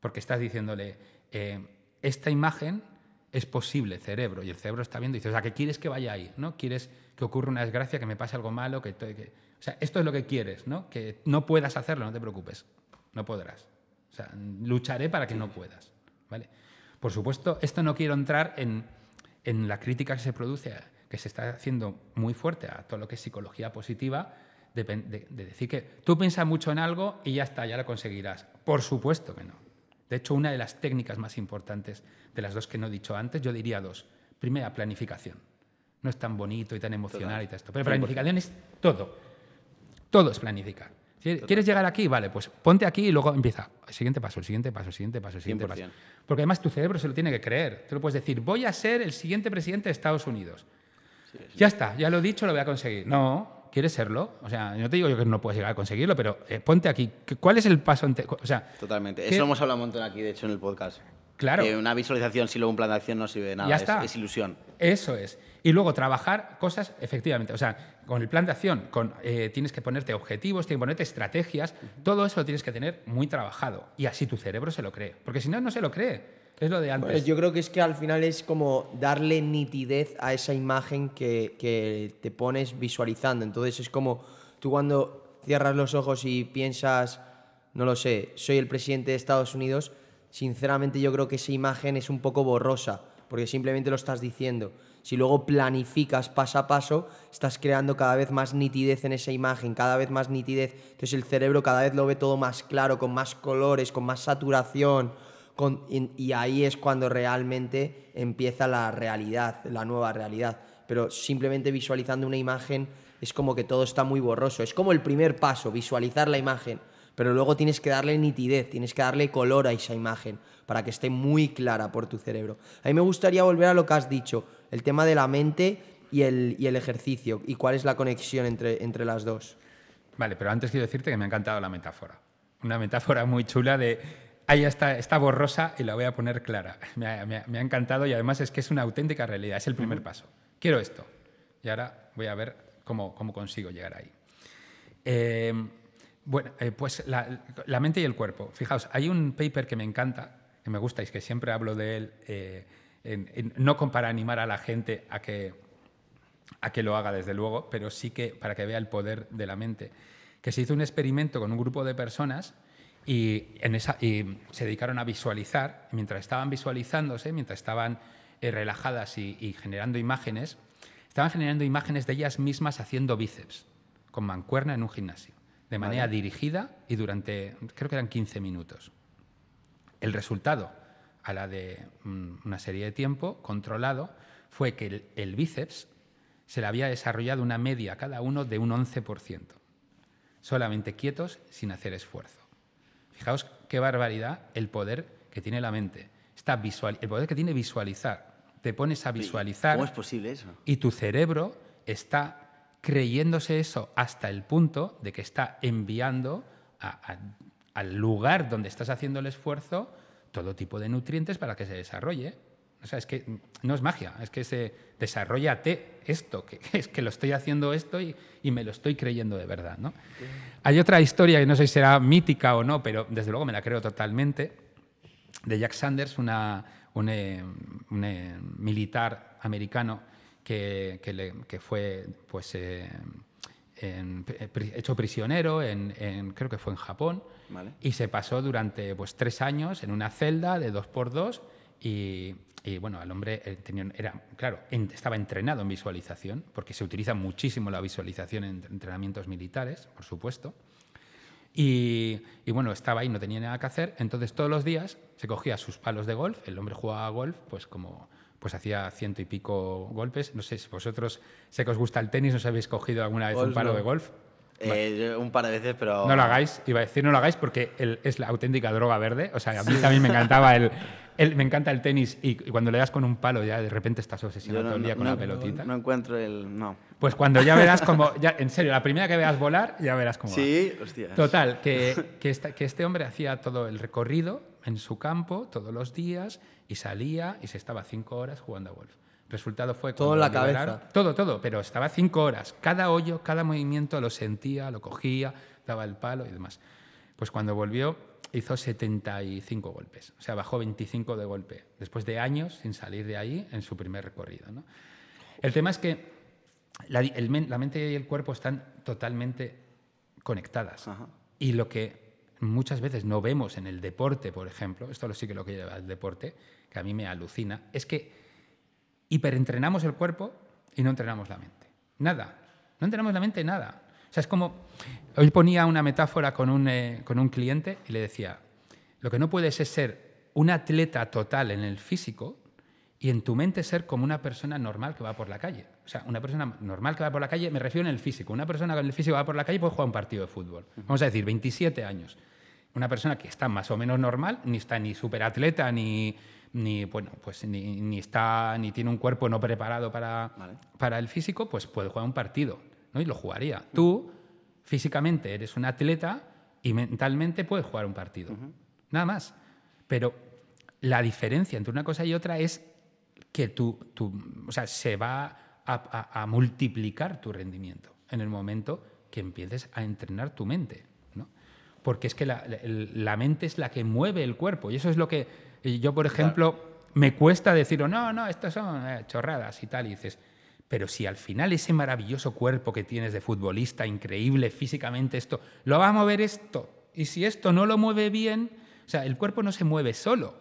S1: Porque estás diciéndole, eh, esta imagen es posible, cerebro, y el cerebro está viendo y dice, o sea, que quieres que vaya ahí, ¿no? Quieres que ocurra una desgracia, que me pase algo malo, que, O sea, esto es lo que quieres, ¿no? Que no puedas hacerlo, no te preocupes, no podrás. O sea, lucharé para que no puedas, ¿vale? Por supuesto, esto no quiero entrar en, en la crítica que se produce que se está haciendo muy fuerte a todo lo que es psicología positiva, de, decir que tú piensas mucho en algo y ya está, ya lo conseguirás. Por supuesto que no. De hecho, una de las técnicas más importantes, de las dos que no he dicho antes, yo diría dos. Primera, planificación. No es tan bonito y tan emocional y todo esto. Pero planificación es todo. Todo es planificar. ¿Quieres llegar aquí? Vale, pues ponte aquí y luego empieza. El siguiente paso, el siguiente paso, el siguiente paso, el siguiente paso. Porque además tu cerebro se lo tiene que creer. Te lo puedes decir, voy a ser el siguiente presidente de Estados Unidos. Ya está, ya lo he dicho, lo voy a conseguir. No, ¿quieres serlo? O sea, no te digo yo que no puedes llegar a conseguirlo, pero eh, ponte aquí. ¿Cuál es el paso? Ante o sea,
S3: Totalmente. Eso lo hemos hablado un montón aquí, de hecho, en el podcast. Claro. Que una visualización, si luego un plan de acción no sirve de nada. Ya está. es ilusión.
S1: Eso es. Y luego trabajar cosas efectivamente, o sea, con el plan de acción, con, eh, tienes que ponerte objetivos, tienes que ponerte estrategias, todo eso lo tienes que tener muy trabajado y así tu cerebro se lo cree, porque si no, no se lo cree. Es lo de pues antes. yo
S2: creo que es que al final es como darle nitidez a esa imagen que, que te pones visualizando. Entonces es como tú cuando cierras los ojos y piensas, no lo sé, soy el presidente de Estados Unidos, sinceramente yo creo que esa imagen es un poco borrosa, porque simplemente lo estás diciendo si luego planificas paso a paso, estás creando cada vez más nitidez en esa imagen, cada vez más nitidez. Entonces el cerebro cada vez lo ve todo más claro, con más colores, con más saturación. y, y ahí es cuando realmente empieza la realidad, la nueva realidad. Pero simplemente visualizando una imagen es como que todo está muy borroso. Es como el primer paso, visualizar la imagen pero luego tienes que darle nitidez, tienes que darle color a esa imagen para que esté muy clara por tu cerebro. A mí me gustaría volver a lo que has dicho el tema de la mente y el, ejercicio, y cuál es la conexión entre, entre las dos. Vale, pero antes quiero decirte que me ha encantado la metáfora.
S1: Una metáfora muy chula de ahí está, está borrosa y la voy a poner clara. Me ha, encantado y además es que es una auténtica realidad, es el primer paso. Quiero esto. Y ahora voy a ver cómo, consigo llegar ahí. Em, bueno, eh, pues la, mente y el cuerpo. Fijaos, hay un paper que me encanta, que me gusta y es que siempre hablo de él, eh, no para animar a la gente a que, a que lo haga, desde luego, pero sí que para que vea el poder de la mente. Que se hizo un experimento con un grupo de personas y, en esa, se dedicaron a visualizar. mientras estaban visualizándose, mientras estaban eh, relajadas y, generando imágenes, estaban generando imágenes de ellas mismas haciendo bíceps con mancuerna en un gimnasio, de manera dirigida y durante, creo que eran 15 minutos. El resultado, a la de mm, una serie de tiempo controlado fue que el, bíceps se le había desarrollado una media cada uno de un 11%, solamente quietos sin hacer esfuerzo. Fijaos qué barbaridad el poder que tiene la mente, Está visual, el poder que tiene visualizar. Te pones a visualizar. es posible eso? Y tu cerebro está creyéndose eso hasta el punto de que está enviando al lugar donde estás haciendo el esfuerzo todo tipo de nutrientes para que se desarrolle. O sea, es que no es magia, es que se desarrollate esto, que es que lo estoy haciendo esto y, me lo estoy creyendo de verdad. ¿no? Hay otra historia que no sé si será mítica o no, pero desde luego me la creo totalmente, de Jack Sanders, un, eh, eh, militar americano que, fue pues, eh, hecho prisionero, creo que fue en Japón y se pasó durante pues, tres años en una celda de dos por dos y, bueno, el hombre eh, era, claro, estaba entrenado en visualización, porque se utiliza muchísimo la visualización en entrenamientos militares, por supuesto. Y, bueno, estaba ahí, no tenía nada que hacer, entonces todos los días se cogía sus palos de golf, el hombre jugaba golf, pues como pues hacía ciento y pico golpes. No sé si vosotros, sé que os gusta el tenis, ¿no os habéis cogido alguna vez un palo de golf?
S3: Eh, un par de veces, pero. No lo
S1: hagáis, iba a decir no lo hagáis porque el, es la auténtica droga verde. O sea, a mí también me encantaba el. me encanta el tenis y, cuando le das con un palo ya de repente estás obsesionado todo el día con la pelotita.
S3: No, encuentro el. No. Pues cuando ya verás como.
S1: Ya, en serio, la primera que veas volar, ya verás como. Sí, Total, que, que, que este hombre hacía todo el recorrido en su campo todos los días y salía y se estaba cinco horas jugando a golf resultado fue... Todo la cabeza. Todo, todo, pero estaba cinco horas. Cada hoyo, cada movimiento lo sentía, lo cogía, daba el palo y demás. Pues cuando volvió hizo 75 golpes, o sea, bajó 25 de golpe, después de años sin salir de ahí en su primer recorrido. ¿no? El tema es que la, mente y el cuerpo están totalmente conectadas. Y lo que muchas veces no vemos en el deporte, por ejemplo, esto lo sí que lo que lleva el deporte, que a mí me alucina, es que hiperentrenamos el cuerpo y no entrenamos la mente. Nada. No entrenamos la mente nada. O sea, es como, hoy ponía una metáfora con un, eh, con un cliente y le decía, lo que no puedes es ser un atleta total en el físico y en tu mente ser como una persona normal que va por la calle. O sea, una persona normal que va por la calle, me refiero en el físico. Una persona con el físico va por la calle puede jugar un partido de fútbol. Vamos a decir, 27 años. Una persona que está más o menos normal, ni está ni atleta, ni, ni, bueno, pues ni, está, ni tiene un cuerpo no preparado para, para el físico, pues puede jugar un partido ¿no? y lo jugaría. Tú físicamente eres un atleta y mentalmente puedes jugar un partido. Nada más. Pero la diferencia entre una cosa y otra es que tú, sea, se va a, multiplicar tu rendimiento en el momento que empieces a entrenar tu mente. Porque es que la mente es la que mueve el cuerpo y eso es lo que y yo, por ejemplo, me cuesta decir, no, no, estas son eh, chorradas y tal. Y dices, pero si al final ese maravilloso cuerpo que tienes de futbolista, increíble físicamente, esto, lo va a mover esto. Y si esto no lo mueve bien, o sea, el cuerpo no se mueve solo.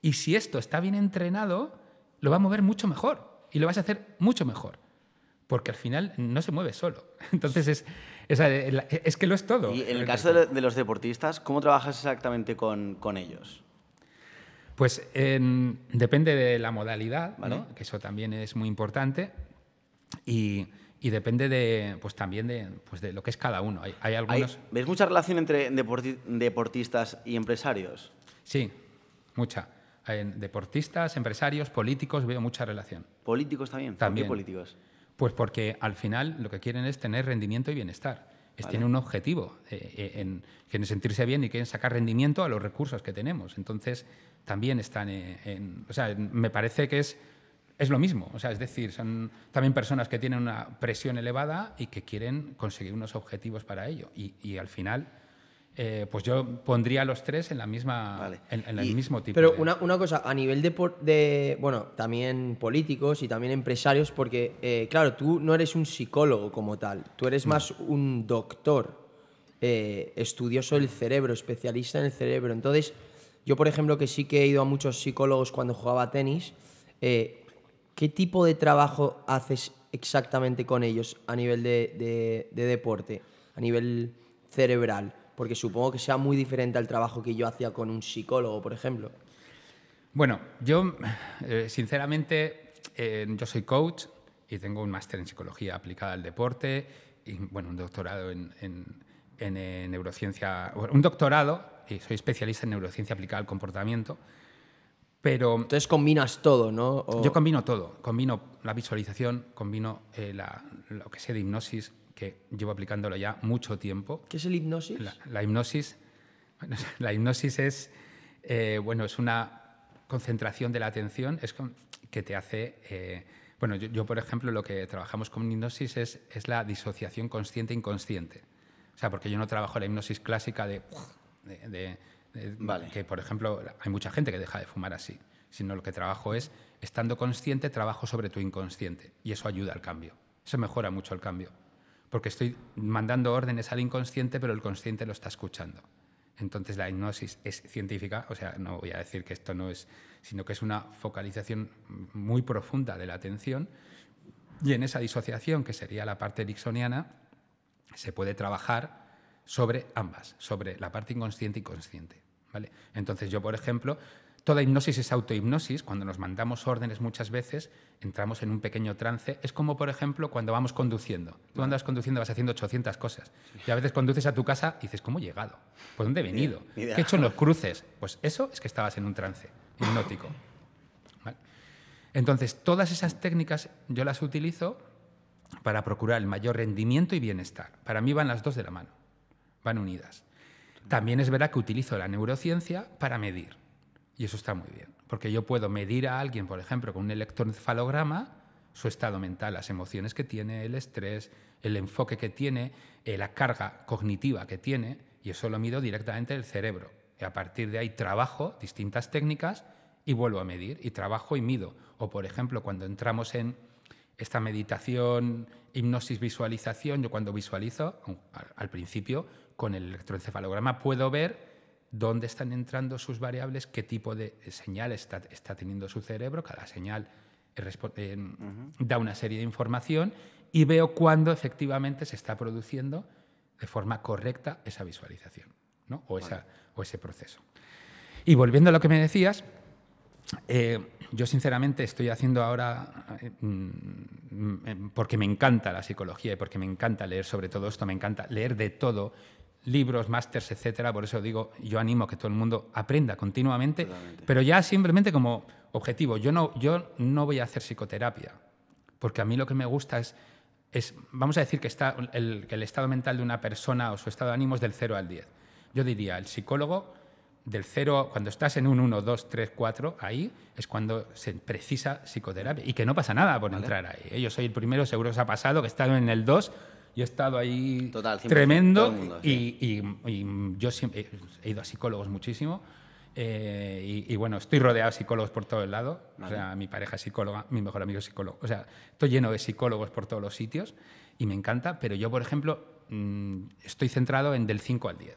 S1: Y si esto está bien entrenado, lo va a mover mucho mejor. Y lo vas a hacer mucho mejor porque al final no se mueve solo. Entonces es, que lo es todo. Y en el
S3: caso de, los deportistas, ¿cómo trabajas exactamente con, con ellos?
S1: Pues depende de la modalidad, que eso también es muy importante. Y, depende de, pues también pues, de, lo que es cada uno. Hay, algunos...
S3: ¿Ves mucha relación entre deportistas y empresarios?
S1: Sí, mucha. deportistas, empresarios, políticos, veo mucha relación.
S3: ¿Políticos también? también. políticos? Pues porque
S1: al final lo que quieren es tener rendimiento y bienestar. Es un objetivo, eh, eh, en, quieren sentirse bien y quieren sacar rendimiento a los recursos que tenemos. Entonces, también están en, o sea, me parece que es es lo mismo, o sea, es decir, son también personas que tienen una presión elevada y que quieren conseguir unos objetivos para ello. Y, al final, eh, pues yo pondría a los tres en la misma, en, el mismo tipo.
S2: Pero una, una, cosa, a nivel de, bueno, también políticos y también empresarios, porque, eh, claro, tú no eres un psicólogo como tal, tú eres más un doctor, eh, estudioso del cerebro, especialista en el cerebro. Entonces, yo, por ejemplo, que sí que he ido a muchos psicólogos cuando jugaba tenis, eh, ¿qué tipo de trabajo haces exactamente con ellos a nivel de, deporte, a nivel cerebral? Porque supongo que sea muy diferente al trabajo que yo hacía con un psicólogo, por ejemplo.
S1: Bueno, yo eh, sinceramente, eh, yo soy coach y tengo un máster en psicología aplicada al deporte y bueno, un doctorado en en neurociencia, un doctorado, y soy especialista en neurociencia aplicada al comportamiento, pero... Entonces combinas todo, ¿no? Yo combino todo, combino la visualización, combino eh, lo que sé de hipnosis, que llevo aplicándolo ya mucho tiempo. ¿Qué es el hipnosis? La, hipnosis, la hipnosis es, eh, bueno, es una concentración de la atención, es que te hace... Eh, bueno, yo, por ejemplo, lo que trabajamos con hipnosis es, es la disociación consciente-inconsciente porque yo no trabajo la hipnosis clásica de... Que, por ejemplo, hay mucha gente que deja de fumar así, sino lo que trabajo es, estando consciente, trabajo sobre tu inconsciente y eso ayuda al cambio. Eso mejora mucho el cambio, porque estoy mandando órdenes al inconsciente, pero el consciente lo está escuchando. Entonces la hipnosis es científica, o sea, no voy a decir que esto no es, sino que es una focalización muy profunda de la atención y en esa disociación, que sería la parte ericksoniana, se puede trabajar sobre ambas, sobre la parte inconsciente y consciente. ¿vale? Entonces yo, por ejemplo, toda hipnosis es autohipnosis, cuando nos mandamos órdenes muchas veces entramos en un pequeño trance, es como por ejemplo cuando vamos conduciendo, tú andas conduciendo vas haciendo 800 cosas y a veces conduces a tu casa y dices, ¿cómo he llegado? ¿Por dónde he venido? ¿Qué he hecho en los cruces? Pues eso es que estabas en un trance hipnótico. Entonces, todas esas técnicas yo las utilizo para procurar el mayor rendimiento y bienestar. Para mí van las dos de la mano, van unidas. También es verdad que utilizo la neurociencia para medir, y eso está muy bien, porque yo puedo medir a alguien, por ejemplo, con un electroencefalograma, su estado mental, las emociones que tiene, el estrés, el enfoque que tiene, eh, la carga cognitiva que tiene, y eso lo mido directamente el cerebro. Y a partir de ahí trabajo distintas técnicas y vuelvo a medir, y trabajo y mido. O, por ejemplo, cuando entramos en esta meditación, hipnosis, visualización, yo cuando visualizo, al principio, con el electroencefalograma puedo ver dónde están entrando sus variables, qué tipo de señal está, teniendo su cerebro, cada señal eh, eh, da una serie de información y veo cuándo efectivamente se está produciendo de forma correcta esa visualización esa, o ese proceso. Y volviendo a lo que me decías, eh, yo sinceramente estoy haciendo ahora, eh, mm, mm, porque me encanta la psicología y porque me encanta leer sobre todo esto, me encanta leer de todo, libros, másters, etcétera. Por eso digo, yo animo a que todo el mundo aprenda continuamente, pero ya simplemente como objetivo. Yo no, yo no voy a hacer psicoterapia, porque a mí lo que me gusta es, vamos a decir que, está el, que el estado mental de una persona o su estado de ánimo es del 0 al 10. Yo diría, el psicólogo del cero cuando estás en un 1, 2, 3, 4, ahí es cuando se precisa psicoterapia. Y que no pasa nada por entrar ahí. ¿eh? Yo soy el primero, seguro os ha pasado, que he estado en el 2 y he estado ahí tremendo. y, y, yo siempre, he ido a psicólogos muchísimo. Eh, y, bueno, estoy rodeado de psicólogos por todo el lado. O sea, mi pareja es psicóloga, mi mejor amigo es psicólogo. O sea, estoy lleno de psicólogos por todos los sitios y me encanta. Pero yo, por ejemplo, mm, estoy centrado en del 5 al 10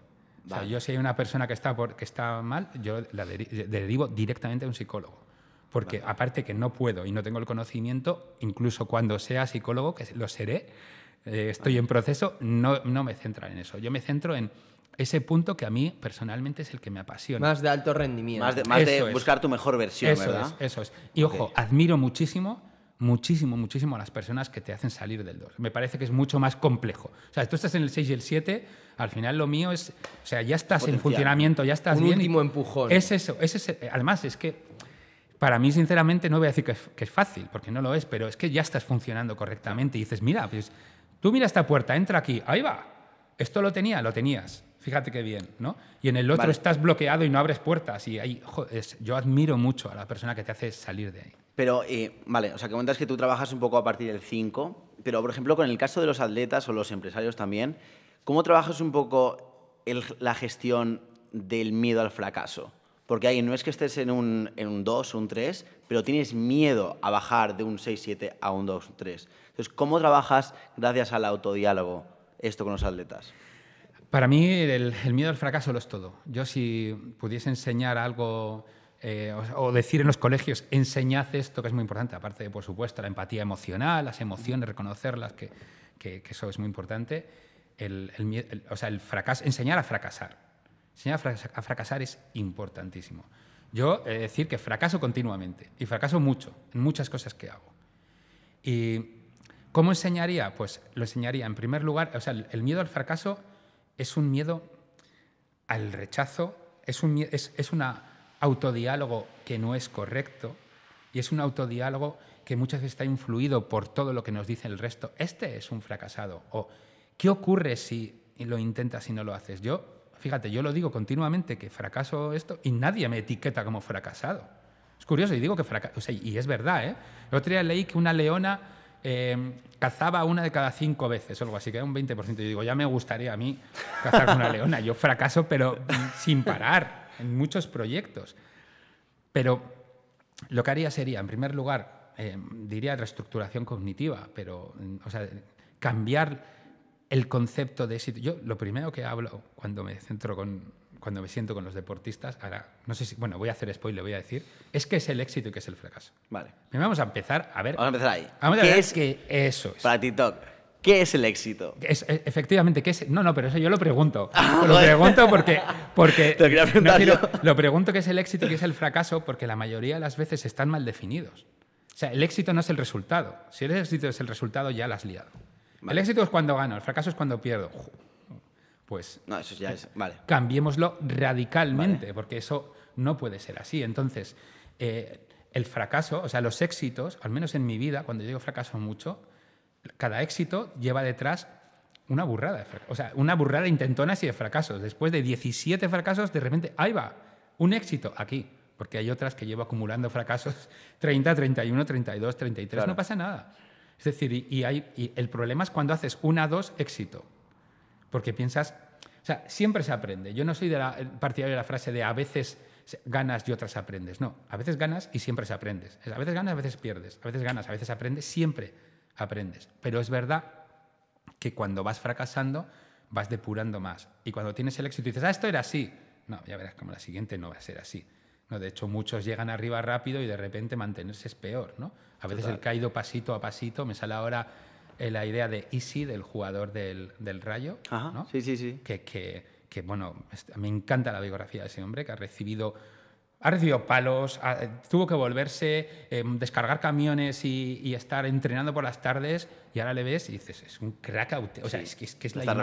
S1: yo si hay una persona que está, por, está mal, yo la derivo directamente a un psicólogo. Porque aparte que no puedo y no tengo el conocimiento, incluso cuando sea psicólogo, que lo seré, eh, estoy en proceso, no, no me centro en eso. Yo me centro en ese punto que a mí personalmente es el que me apasiona. Más de alto
S2: rendimiento. Más de, buscar tu mejor versión, eso ¿verdad? Es,
S1: eso es. Y ojo, admiro muchísimo muchísimo, muchísimo a las personas que te hacen salir del 2. Me parece que es mucho más complejo. O sea, tú estás en el 6 y el 7, al final lo mío es, o sea, ya estás en funcionamiento, ya estás Un bien. último empujón. Es eso, es ese. además es que para mí, sinceramente, no voy a decir que es, fácil, porque no lo es, pero es que ya estás funcionando correctamente y dices, mira, pues tú mira esta puerta, entra aquí, ahí va. Esto lo tenía, lo tenías. Fíjate qué bien, ¿no? Y en el otro estás bloqueado y no abres puertas. Y ahí, joder, yo admiro mucho a la persona que te hace
S3: salir de ahí. Pero, eh, vale, o sea, que comentas que tú trabajas un poco a partir del 5, pero, por ejemplo, con el caso de los atletas o los empresarios también, ¿cómo trabajas un poco la gestión del miedo al fracaso? Porque ahí no es que estés en un, en un 2 o un 3, pero tienes miedo a bajar de un 6-7 a un 2-3. Entonces, ¿cómo trabajas gracias al autodiálogo esto con los atletas?
S1: Para mí el, miedo al fracaso lo es todo. Yo si pudiese enseñar algo eh, o, decir en los colegios, enseñad esto, que es muy importante, aparte de, por supuesto, la empatía emocional, las emociones, reconocerlas, que, eso es muy importante. El, o sea, el fracaso, enseñar a fracasar. Enseñar a, fracasar, es importantísimo. Yo eh, decir que fracaso continuamente y fracaso mucho en muchas cosas que hago. ¿Y cómo enseñaría? Pues lo enseñaría en primer lugar, o sea, el, miedo al fracaso es un miedo al rechazo, es, un, es una autodiálogo que no es correcto y es un autodiálogo que muchas veces está influido por todo lo que nos dice el resto. Este es un fracasado. O, ¿qué ocurre si lo intentas y no lo haces? Yo, fíjate, yo lo digo continuamente que fracaso esto y nadie me etiqueta como fracasado. Es curioso, y digo que fracaso. y es verdad, ¿eh? El otro día leí que una leona em, cazaba una de cada cinco veces, o algo así, que era un 20%. Yo digo, ya me gustaría a mí cazar una leona. Yo fracaso, pero mm, sin parar en muchos proyectos. Pero lo que haría sería, en primer lugar, eh, diría reestructuración cognitiva, pero, o sea, cambiar el concepto de éxito. Yo lo primero que hablo cuando me centro con, cuando me siento con los deportistas, ahora, no sé si, bueno, voy a hacer spoiler, voy a decir, es que es el éxito y que es
S3: el fracaso. Vale. vamos a empezar a ver. Vamos a empezar ahí. Vamos ¿Qué ver es que eso es. Para ¿Qué es el éxito?
S1: Es, e, efectivamente, ¿qué es? No, no, pero eso yo lo pregunto. Ah, lo pregunto porque. porque Te lo, no yo. lo pregunto qué es el éxito y qué es el fracaso, porque la mayoría de las veces están mal definidos. O sea, el éxito no es el resultado. Si el éxito es el resultado, ya lo has liado. El éxito es cuando gano, el fracaso es cuando pierdo. Pues. No, eso ya es. Vale. Cambiémoslo radicalmente, porque eso no puede ser así. Entonces, eh, el fracaso, o sea, los éxitos, al menos en mi vida, cuando yo digo fracaso mucho, cada éxito lleva detrás una burrada, o sea, una burrada de intentonas y de fracasos. Después de 17 fracasos, de repente, ahí va, un éxito aquí, porque hay otras que llevo acumulando fracasos 30, 31, 32, 33, no pasa nada. Es decir, y, el problema es cuando haces una, dos, éxito, porque piensas, o sea, siempre se aprende. Yo no soy de la, partidario de la frase de a veces ganas y otras aprendes. No, a veces ganas y siempre se aprendes. A veces ganas, a veces pierdes. A veces ganas, a veces aprendes, siempre aprendes. Pero es verdad que cuando vas fracasando, vas depurando más. Y cuando tienes el éxito dices, ah, esto era así. No, ya verás como la siguiente no va a ser así. No, de hecho, muchos llegan arriba rápido y de repente mantenerse es peor, ¿no? A veces el caído pasito a pasito, me sale ahora eh, la idea de Easy, del jugador del, Rayo, Ajá, Sí, sí, sí. que, bueno, me encanta la biografía de ese hombre, que ha recibido ha recibido palos, tuvo que volverse, em, descargar camiones y, estar entrenando por las tardes. Y ahora le ves y dices, es un crack, o sea, es, que, es, la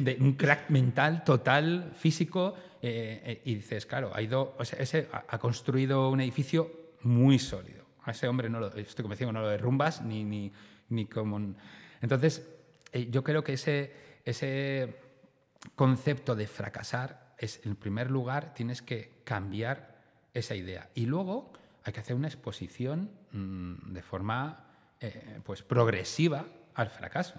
S1: de un crack mental, total, físico. Eh, eh, y dices, claro, ha ido, ese ha, construido un edificio muy sólido. A ese hombre no lo, estoy convencido no lo derrumbas ni, ni, ni como... Entonces, eh, yo creo que ese, ese concepto de fracasar es, en primer lugar, tienes que cambiar esa idea. Y luego hay que hacer una exposición mm, de forma eh, pues, progresiva al fracaso.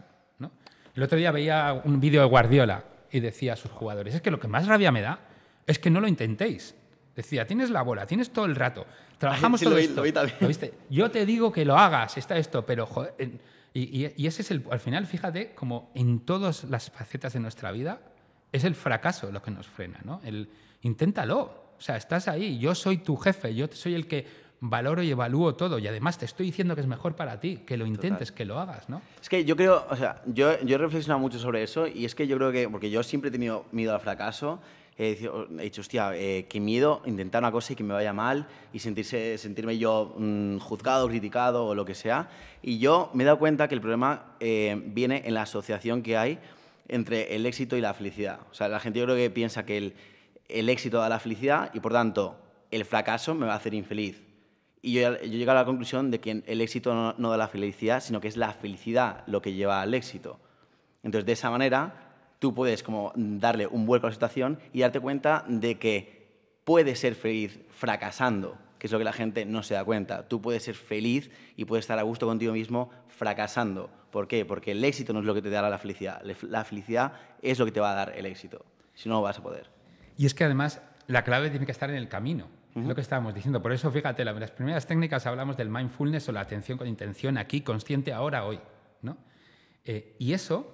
S1: El otro día veía un vídeo de Guardiola y decía a sus jugadores, es que lo que más rabia me da es que no lo intentéis. Decía, tienes la bola, tienes todo el rato, trabajamos todo esto. Yo te digo que lo hagas, está esto, pero y, ese es el, al final, fíjate, como en todas las facetas de nuestra vida, es el fracaso lo que nos frena, ¿no? El, inténtalo, o sea, estás ahí, yo soy tu jefe, yo soy el que valoro y evalúo todo y además te estoy diciendo que es mejor para ti, que lo intentes, que lo hagas, ¿no?
S3: Es que yo creo, o sea, yo, yo he reflexionado mucho sobre eso y es que yo creo que, porque yo siempre he tenido miedo al fracaso, he dicho, hostia, eh, qué miedo intentar una cosa y que me vaya mal y sentirse, sentirme yo mm, juzgado, criticado o lo que sea. Y yo me he dado cuenta que el problema eh, viene en la asociación que hay entre el éxito y la felicidad. O sea, la gente yo creo que piensa que el el éxito da la felicidad y por tanto el fracaso me va a hacer infeliz. Y yo, yo llego a la conclusión de que el éxito no, da la felicidad, sino que es la felicidad lo que lleva al éxito. Entonces, de esa manera, tú puedes como darle un vuelco a la situación y darte cuenta de que puedes ser feliz fracasando, que es lo que la gente no se da cuenta. Tú puedes ser feliz y puedes estar a gusto contigo mismo fracasando. ¿Por qué? Porque el éxito no es lo que te dará la felicidad. La felicidad es lo que te va a dar el éxito. Si no, vas a poder.
S1: Y es que además la clave tiene que estar en el camino. Es Lo que estábamos diciendo. Por eso, fíjate, las primeras técnicas hablamos del mindfulness o la atención con intención aquí, consciente, ahora, hoy. ¿no? Eh, y eso,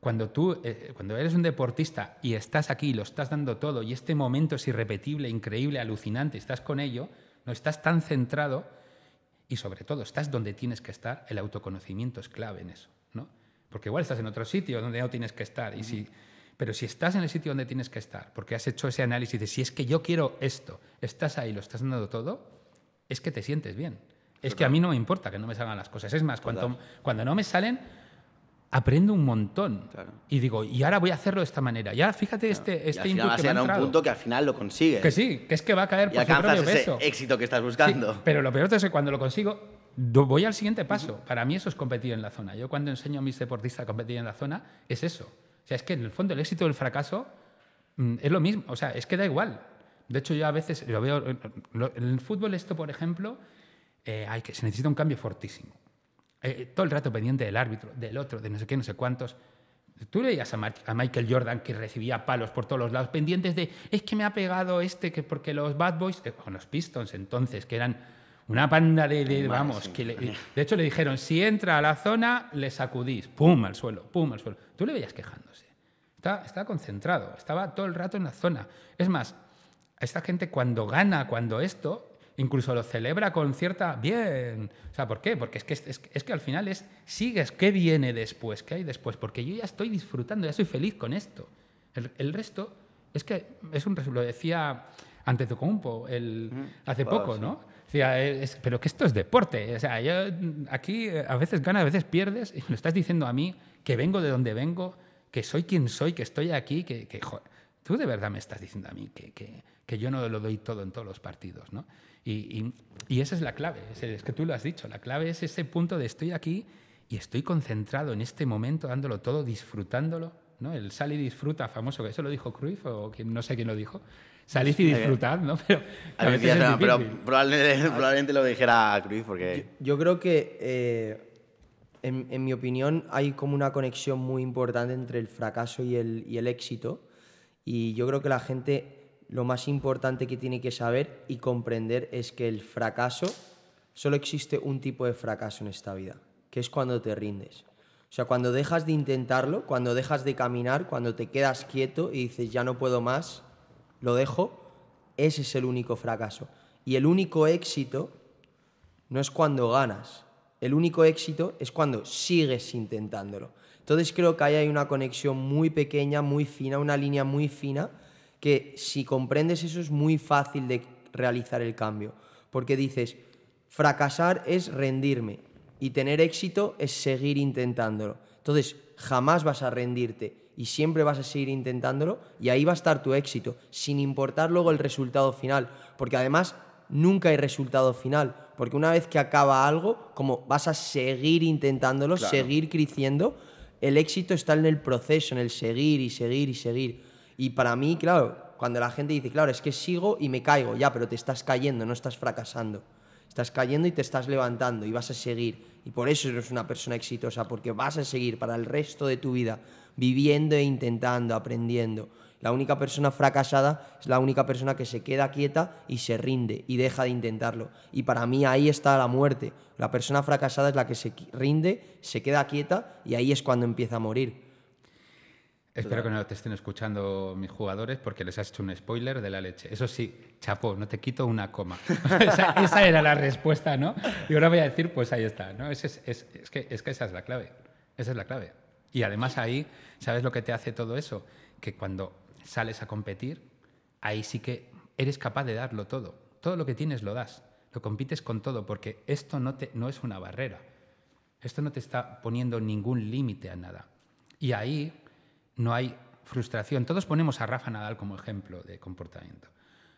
S1: cuando tú, eh, cuando eres un deportista y estás aquí, y lo estás dando todo, y este momento es irrepetible, increíble, alucinante, estás con ello, no estás tan centrado y sobre todo estás donde tienes que estar, el autoconocimiento es clave en eso. ¿no? Porque igual estás en otro sitio donde no tienes que estar. Y si pero si estás en el sitio donde tienes que estar, porque has hecho ese análisis de si es que yo quiero esto, estás ahí, lo estás dando todo, es que te sientes bien. Es que a mí no me importa que no me salgan las cosas. Es más, cuando no me salen, aprendo un montón. Y digo, y ahora voy a hacerlo de esta manera. Ya fíjate este, este y al este final un punto
S3: que al final lo consigues. Que sí, que
S1: es que va a caer por su propio ese
S3: éxito que estás buscando.
S1: pero lo peor es que cuando lo consigo, voy al siguiente paso. Para mí eso es competir en la zona. Yo cuando enseño a mis deportistas a competir en la zona, es eso. O sea, es que en el fondo el éxito o el fracaso mm, es lo mismo. O sea, es que da igual. De hecho, yo a veces lo veo. Eh, en el fútbol, esto, por ejemplo, eh, hay que, se necesita un cambio fortísimo. Eh, todo el rato pendiente del árbitro, del otro, de no sé qué, no sé cuántos. Tú leías a, Michael Jordan que recibía palos por todos los lados, pendientes de es que me ha pegado este, que porque los Bad Boys, con los Pistons entonces, que eran una panda de, vamos, que de hecho le dijeron, si entra a la zona, le sacudís, pum, al suelo, pum, al suelo. Tú le veías quejándose. Estaba, concentrado, estaba todo el rato en la zona. Es más, esta gente cuando gana, cuando esto, incluso lo celebra con cierta bien. O sea, ¿por qué? Porque es que, es, que al final es, sigues, ¿qué viene después? ¿Qué hay después? Porque yo ya estoy disfrutando, ya soy feliz con esto. El, resto es que es un lo decía ante de el, mm, hace poco, ¿no? Eh, pero que esto es deporte. O sea, yo, aquí eh, a veces ganas, a veces pierdes, y me estás diciendo a mí, que vengo de donde vengo, que soy quien soy, que estoy aquí, que, tú de verdad me estás diciendo a mí que, que, que, yo no lo doy todo en todos los partidos. ¿no? Y, y, y esa es la clave, es, que tú lo has dicho, la clave es ese punto de estoy aquí y estoy concentrado en este momento, dándolo todo, disfrutándolo. ¿no? El sal y disfruta famoso, que eso lo dijo Cruyff o quien, no sé
S2: quién lo dijo, Salís y disfrutad, ¿no? Pero,
S3: probablemente, lo dijera Cruz porque...
S2: Yo, creo que, eh, en, mi opinión, hay como una conexión muy importante entre el fracaso y el, y el éxito. Y yo creo que la gente lo más importante que tiene que saber y comprender es que el fracaso, solo existe un tipo de fracaso en esta vida, que es cuando te rindes. O sea, cuando dejas de intentarlo, cuando dejas de caminar, cuando te quedas quieto y dices, ya no puedo más, lo dejo, ese es el único fracaso. Y el único éxito no es cuando ganas, el único éxito es cuando sigues intentándolo. Entonces creo que ahí hay una conexión muy pequeña, muy fina, una línea muy fina, que si comprendes eso es muy fácil de realizar el cambio. Porque dices, fracasar es rendirme y tener éxito es seguir intentándolo. Entonces jamás vas a rendirte y siempre vas a seguir intentándolo y ahí va a estar tu éxito, sin importar luego el resultado final, porque además nunca hay resultado final, porque una vez que acaba algo, como vas a seguir intentándolo, seguir creciendo, el éxito está en el proceso, en el seguir y seguir y seguir. Y para mí, claro, cuando la gente dice, claro, es que sigo y me caigo, ya, pero te estás cayendo, no estás fracasando. Estás cayendo y te estás levantando y vas a seguir. Y por eso eres una persona exitosa, porque vas a seguir para el resto de tu vida viviendo e intentando, aprendiendo. La única persona fracasada es la única persona que se queda quieta y se rinde y deja de intentarlo. Y para mí ahí está la muerte. La persona fracasada es la que se rinde, se queda quieta y ahí es cuando empieza a morir.
S1: Espero que no te estén escuchando mis jugadores porque les has hecho un spoiler de la leche. Eso sí, chapo, no te quito una coma. esa, era la respuesta, ¿no? Y ahora voy a decir, pues ahí está, ¿no? Es, es, que, es que esa es la clave. Esa es la clave. Y además ahí, ¿sabes lo que te hace todo eso? Que cuando sales a competir, ahí sí que eres capaz de darlo todo. Todo lo que tienes lo das. Lo compites con todo porque esto no, te, no es una barrera. Esto no te está poniendo ningún límite a nada. Y ahí no hay frustración. Todos ponemos a Rafa Nadal como ejemplo de comportamiento.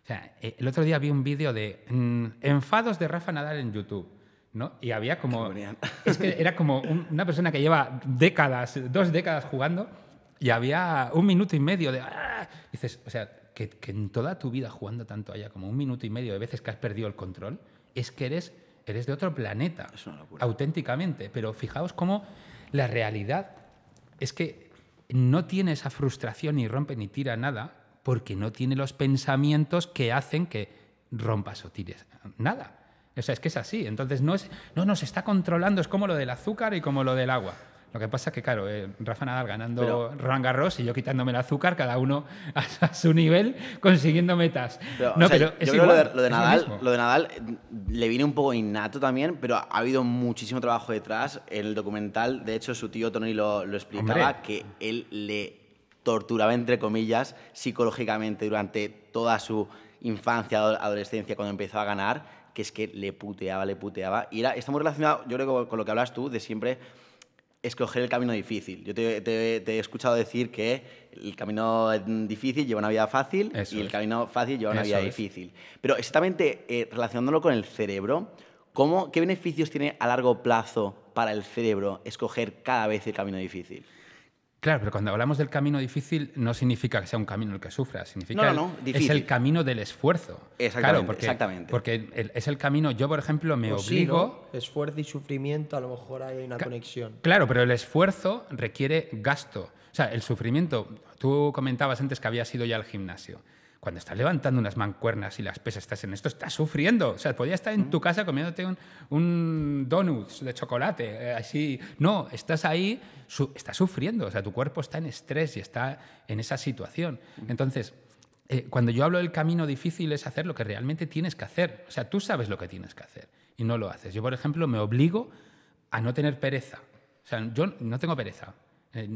S1: O sea, eh, el otro día vi un vídeo de mm, enfados de Rafa Nadal en YouTube. ¿no? Y había como... era como una persona que lleva décadas, dos décadas jugando y había un minuto y medio de... Ah", dices, o sea, que, en toda tu vida jugando tanto haya como un minuto y medio de veces que has perdido el control, es que eres, eres de otro planeta. Auténticamente. Pero fijaos cómo la realidad es que no tiene esa frustración ni rompe ni tira nada porque no tiene los pensamientos que hacen que rompas o tires nada. O sea, es que es así. Entonces, no es, no, está controlando, es como lo del azúcar y como lo del agua. Lo que pasa es que, claro, eh, Rafa Nadal ganando pero, Garros y yo quitándome el azúcar, cada uno a, su nivel consiguiendo metas. lo, de, Nadal,
S3: mm, le viene un poco innato también, pero ha habido muchísimo trabajo detrás. En el documental, de hecho, su tío Tony lo, explicaba, que él le torturaba, entre comillas, psicológicamente durante toda su infancia, adolescencia, cuando empezó a ganar que es que le puteaba, le puteaba. Y está muy relacionado, yo creo, con lo que hablas tú, de siempre escoger el camino difícil. Yo te, he escuchado decir que el camino difícil lleva una vida fácil y el camino fácil lleva una vida difícil. Pero exactamente eh, relacionándolo con el cerebro, ¿qué beneficios tiene a largo plazo para el cerebro escoger cada vez el camino difícil?
S1: Claro, pero cuando hablamos del camino difícil no significa que sea un camino el que sufra, significa que es el camino del esfuerzo. claro, porque, es el camino, yo por ejemplo me pues obligo...
S2: esfuerzo y sufrimiento, a lo mejor hay una conexión.
S1: Claro, pero el esfuerzo requiere gasto. O sea, el sufrimiento, tú comentabas antes que había ido ya al gimnasio cuando estás levantando unas mancuernas y las pesas, estás en esto, estás sufriendo. O sea, podías estar en tu mm. casa comiéndote un, donut de chocolate, eh, así. No, estás ahí, estás sufriendo. O sea, tu cuerpo está en estrés y está en esa situación. Mm. Entonces, eh, cuando yo hablo del camino difícil es hacer lo que realmente tienes que hacer. O sea, tú sabes lo que tienes que hacer y no lo haces. Yo, por ejemplo, me obligo a no tener pereza. O sea, yo no tengo pereza.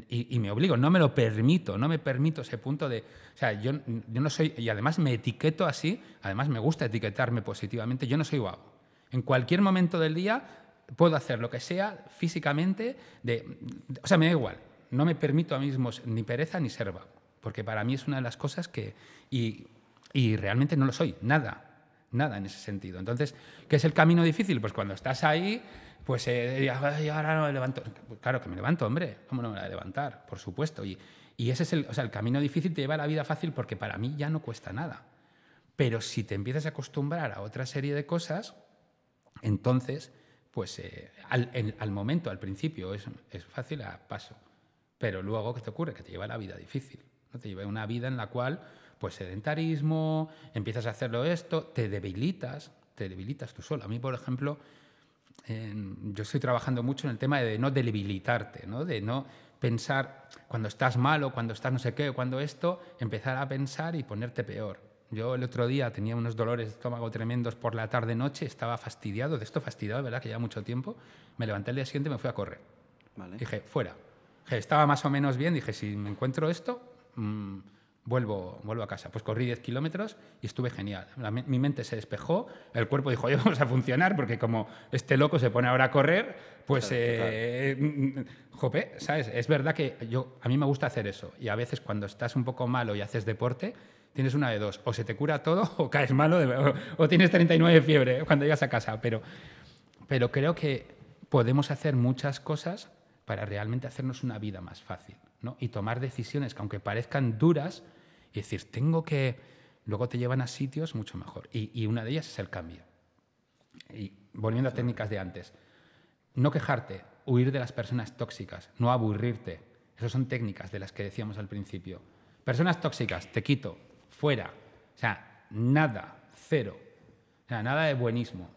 S1: Y, me obligo, no me lo permito, no me permito ese punto de... O sea, yo, yo, no soy... Y además me etiqueto así, además me gusta etiquetarme positivamente, yo no soy guapo. En cualquier momento del día puedo hacer lo que sea físicamente, de, o sea, me da igual. No me permito a mí mismo ni pereza ni ser vago, porque para mí es una de las cosas que... Y, y realmente no lo soy, nada, nada en ese sentido. Entonces, ¿qué es el camino difícil? Pues cuando estás ahí pues eh, ahora no me levanto. Claro que me levanto, hombre, ¿cómo no me voy a levantar? Por supuesto. Y, ese es el, o sea, el camino difícil, te lleva a la vida fácil porque para mí ya no cuesta nada. Pero si te empiezas a acostumbrar a otra serie de cosas, entonces, pues eh, al, momento, al principio, es, fácil a paso. Pero luego, ¿qué te ocurre? Que te lleva a la vida difícil. ¿no? Te lleva a una vida en la cual, pues sedentarismo, empiezas a hacerlo esto, te debilitas, te debilitas tú solo. A mí, por ejemplo, yo estoy trabajando mucho en el tema de no debilitarte, de no pensar cuando estás malo, cuando estás no sé qué, cuando esto, empezar a pensar y ponerte peor. Yo el otro día tenía unos dolores de estómago tremendos por la tarde-noche, estaba fastidiado, de esto fastidiado, ¿verdad? Que ya mucho tiempo. Me levanté el día siguiente y me fui a correr. Dije, fuera. estaba más o menos bien, dije, si me encuentro esto, mm, vuelvo, vuelvo a casa. Pues corrí 10 kilómetros y estuve genial. mi mente se despejó, el cuerpo dijo, oye, vamos a funcionar, porque como este loco se pone ahora a correr, pues, eh, mm, mm, jope, ¿sabes? Es verdad que yo, a mí me gusta hacer eso. Y a veces cuando estás un poco malo y haces deporte, tienes una de dos. O se te cura todo, o caes malo, o, tienes 39 de fiebre cuando llegas a casa. Pero, pero creo que podemos hacer muchas cosas para realmente hacernos una vida más fácil. ¿no? y tomar decisiones que aunque parezcan duras, y decir, tengo que... Luego te llevan a sitios mucho mejor. Y, una de ellas es el cambio. Y volviendo a técnicas de antes. No quejarte, huir de las personas tóxicas, no aburrirte. Esas son técnicas de las que decíamos al principio. Personas tóxicas, te quito, fuera. O sea, nada, cero. O sea, nada de buenismo.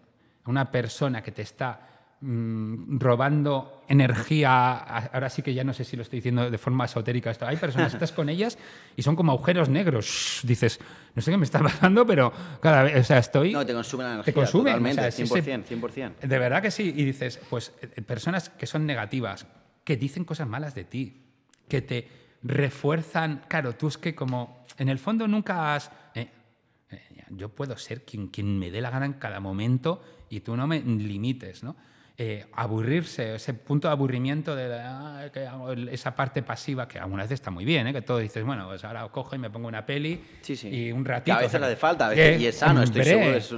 S1: Una persona que te está Mm, robando energía, ahora sí que ya no sé si lo estoy diciendo de forma esotérica, esto. hay personas, estás con ellas y son como agujeros negros, dices, no sé qué me está pasando, pero cada vez, o sea, estoy... No, te consumen la energía,
S3: 100%,
S1: De verdad que sí, y dices, pues eh, eh, personas que son negativas, que dicen cosas malas de ti, que te refuerzan, claro, tú es que como, en el fondo nunca has... Eh, yo puedo ser quien, quien me dé la gana en cada momento y tú no me limites, ¿no? Eh, aburrirse, ese punto de aburrimiento de ah, esa parte pasiva, que algunas veces está muy bien, ¿eh? que todo dices, bueno, pues ahora cojo y me pongo una peli y un ratito. a veces la de falta, a veces, eh, y es sano, estoy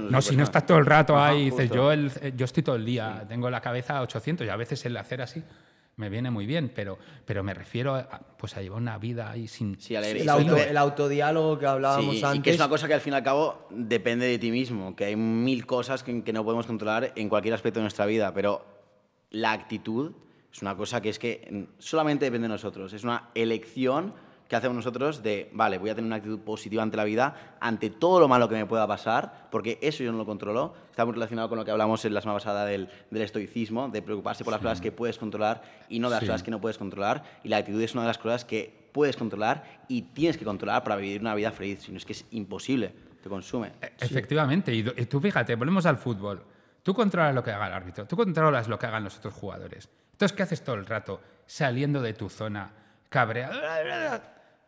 S1: no, si no pues estás todo el rato ahí, dices, yo, yo estoy todo el día, tengo la cabeza a 800 y a veces el hacer así me viene muy bien, pero, pero me refiero a, pues a llevar una vida ahí sin...
S2: El, autodiálogo que hablábamos
S3: antes. que es una cosa que al fin y al cabo depende de ti mismo, que hay mil cosas que, que no podemos controlar en cualquier aspecto de nuestra vida, pero la actitud es una cosa que es que solamente depende de nosotros, es una elección que hacemos nosotros de, vale, voy a tener una actitud positiva ante la vida, ante todo lo malo que me pueda pasar, porque eso yo no lo controlo. Está muy relacionado con lo que hablamos en la semana pasada del, del estoicismo, de preocuparse por las cosas que puedes controlar y no de las cosas que no puedes controlar. Y la actitud es una de las cosas que puedes controlar y tienes que controlar para vivir una vida feliz, si no es que es imposible, te consume. E,
S1: efectivamente, y tú fíjate, volvemos al fútbol. Tú controlas lo que haga el árbitro, tú controlas lo que hagan los otros jugadores. Entonces, ¿qué haces todo el rato? Saliendo de tu zona, cabreado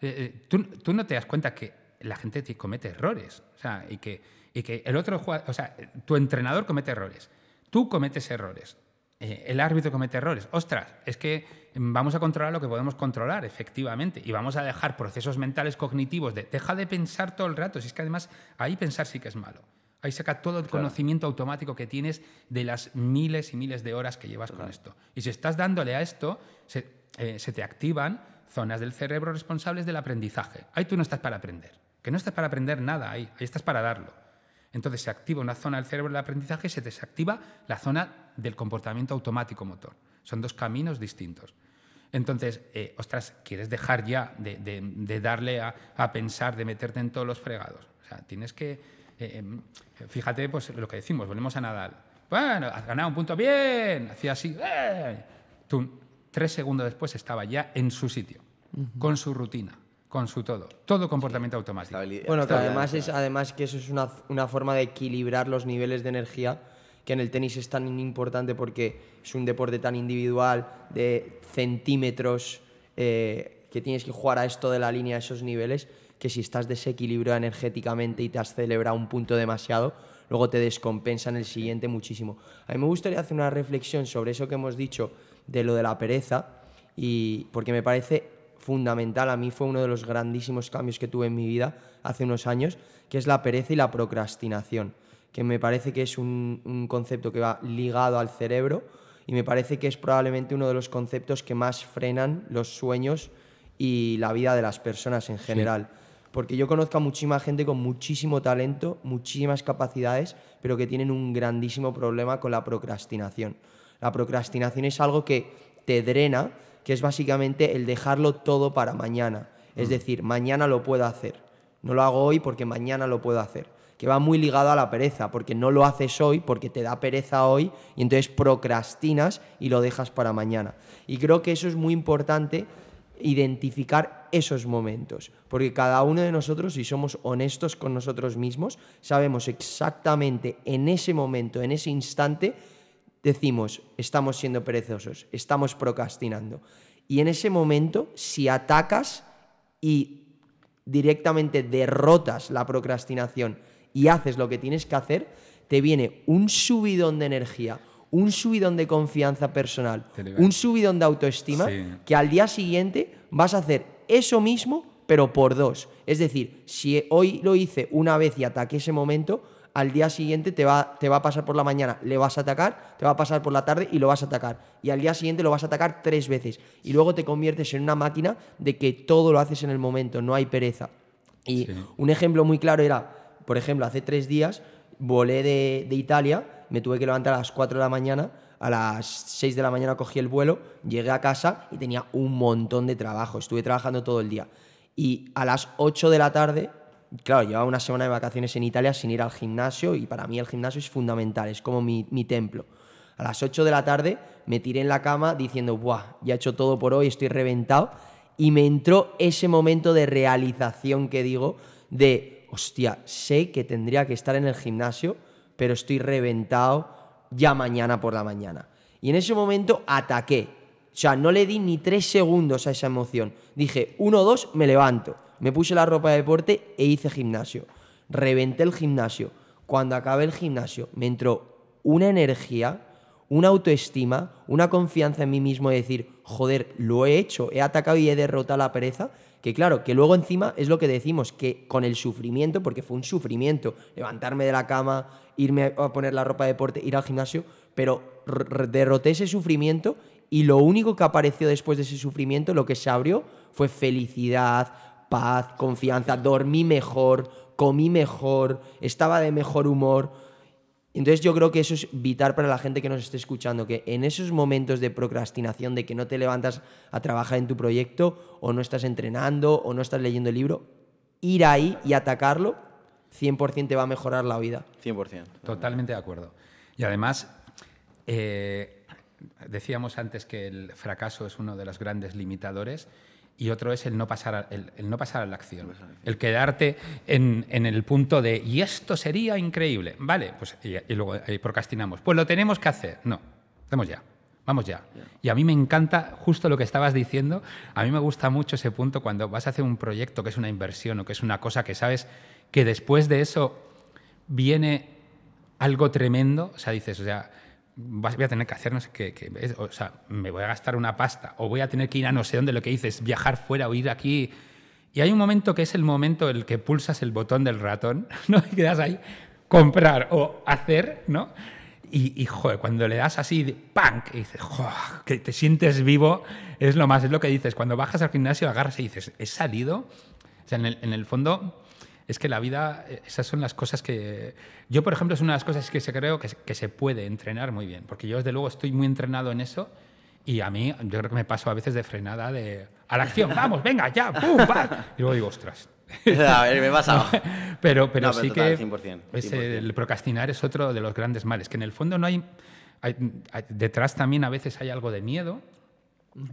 S1: eh, eh, tú, no te das cuenta que la gente te comete errores. y que, que el otro o sea, tu entrenador comete errores. Tú cometes errores. Eh, el árbitro comete errores. Ostras, es que vamos a controlar lo que podemos controlar, efectivamente, y vamos a dejar procesos mentales cognitivos de deja de pensar todo el rato, si es que además ahí pensar sí que es malo. Ahí saca todo el conocimiento automático que tienes de las miles y miles de horas que llevas con esto. Y si estás dándole a esto, se, se te activan zonas del cerebro responsables del aprendizaje. Ahí tú no estás para aprender, que no estás para aprender nada ahí, ahí estás para darlo. Entonces se activa una zona del cerebro del aprendizaje y se desactiva la zona del comportamiento automático motor. Son dos caminos distintos. Entonces, eh, ostras, quieres dejar ya de, darle a, pensar, de meterte en todos los fregados. O sea, tienes que, eh, em, fíjate, pues lo que decimos, volvemos a Nadal. Bueno, has ganado un punto bien, hacía así, eh. Tú, tres segundos después estaba ya en su sitio con su rutina con su todo, todo comportamiento automático. Bueno, que además,
S2: es, además que eso es una, una forma de equilibrar los niveles de energía, que en el tenis es tan importante porque es un deporte tan individual, de centímetros, eh, que tienes que jugar a esto de la línea, a esos niveles, que si estás desequilibrado energéticamente y te has celebrado un punto demasiado, luego te descompensa en el siguiente muchísimo. A mí me gustaría hacer una reflexión sobre eso que hemos dicho de lo de la pereza, y porque me parece fundamental, a mí fue uno de los grandísimos cambios que tuve en mi vida hace unos años, que es la pereza y la procrastinación, que me parece que es un, concepto que va ligado al cerebro y me parece que es probablemente uno de los conceptos que más frenan los sueños y la vida de las personas en general. Porque yo conozco a muchísima gente con muchísimo talento, muchísimas capacidades, pero que tienen un grandísimo problema con la procrastinación. La procrastinación es algo que te drena que es básicamente el dejarlo todo para mañana. Es mm. decir, mañana lo puedo hacer. No lo hago hoy porque mañana lo puedo hacer. Que va muy ligado a la pereza, porque no lo haces hoy porque te da pereza hoy y entonces procrastinas y lo dejas para mañana. Y creo que eso es muy importante identificar esos momentos, porque cada uno de nosotros, si somos honestos con nosotros mismos, sabemos exactamente en ese momento, en ese instante, decimos, estamos siendo perezosos, estamos procrastinando. Y en ese momento, si atacas y directamente derrotas la procrastinación y haces lo que tienes que hacer, te viene un subidón de energía, un subidón de confianza personal, un subidón de autoestima, que al día siguiente vas a hacer eso mismo, pero por dos. Es decir, si hoy lo hice una vez y ataqué ese momento, al día siguiente te va, te va a pasar por la mañana, le vas a atacar, te va a pasar por la tarde y lo vas a atacar. Y al día siguiente lo vas a atacar tres veces. Y luego te conviertes en una máquina de que todo lo haces en el momento, no hay pereza. Y un ejemplo muy claro era, por ejemplo, hace tres días volé de, de Italia, me tuve que levantar a las 4 de la mañana a las 6 de la mañana cogí el vuelo, llegué a casa y tenía un montón de trabajo, estuve trabajando todo el día. Y a las 8 de la tarde claro, llevaba una semana de vacaciones en Italia sin ir al gimnasio y para mí el gimnasio es fundamental, es como mi, templo. A las 8 de la tarde me tiré en la cama diciendo, ¡buah! Ya he hecho todo por hoy, estoy reventado. Y me entró ese momento de realización que digo, de, hostia, sé que tendría que estar en el gimnasio, pero estoy reventado ya mañana por la mañana. Y en ese momento ataqué. O sea, no le di ni tres segundos a esa emoción. Dije, uno, dos, me levanto. Me puse la ropa de deporte e hice gimnasio. Reventé el gimnasio. Cuando acabé el gimnasio me entró una energía, una autoestima, una confianza en mí mismo de decir, joder, lo he hecho, he atacado y he derrotado la pereza, que claro, que luego encima es lo que decimos, que con el sufrimiento, porque fue un sufrimiento, levantarme de la cama, irme a poner la ropa de deporte, ir al gimnasio, pero derroté ese sufrimiento y lo único que apareció después de ese sufrimiento, lo que se abrió, fue felicidad, paz, confianza, dormí mejor, comí mejor, estaba de mejor humor. Entonces yo creo que eso es vital para la gente que nos esté escuchando, que en esos momentos de procrastinación, de que no te levantas a trabajar en tu proyecto, o no estás entrenando, o no estás leyendo el libro, ir ahí y atacarlo 100% te va a mejorar la vida. 100%. Totalmente
S1: de acuerdo. Y además, eh, decíamos antes que el fracaso es uno de los grandes limitadores y otro es el no pasar a, el, no pasar a la acción, el quedarte en, el punto de, y esto sería increíble, vale, pues y, luego eh, procrastinamos, pues lo tenemos que hacer, no, hacemos ya. Vamos ya. Y a mí me encanta justo lo que estabas diciendo. A mí me gusta mucho ese punto cuando vas a hacer un proyecto que es una inversión o que es una cosa que sabes que después de eso viene algo tremendo. O sea, dices, o sea, voy a tener que hacer no sé qué, o sea, me voy a gastar una pasta o voy a tener que ir a no sé dónde, lo que dices, viajar fuera o ir aquí. Y hay un momento que es el momento en el que pulsas el botón del ratón, ¿no? Y quedas ahí, comprar o hacer, ¿no? Y, y joder, cuando le das así, ¡punk! Y dices, joder, que te sientes vivo, es lo más, es lo que dices. Cuando bajas al gimnasio, agarras y dices, he salido. O sea, en el, en el fondo, es que la vida, eh, esas son las cosas que... Yo, por ejemplo, es una de las cosas que se creo que, se puede entrenar muy bien, porque yo desde luego estoy muy entrenado en eso y a mí yo creo que me paso a veces de frenada de... A la acción, vamos, venga, ya, pum, va. Y luego digo, ostras, a ver, me he pasado. pero, pero, sí que el procrastinar es otro de los grandes males, que en el fondo no hay, detrás también a veces hay algo de miedo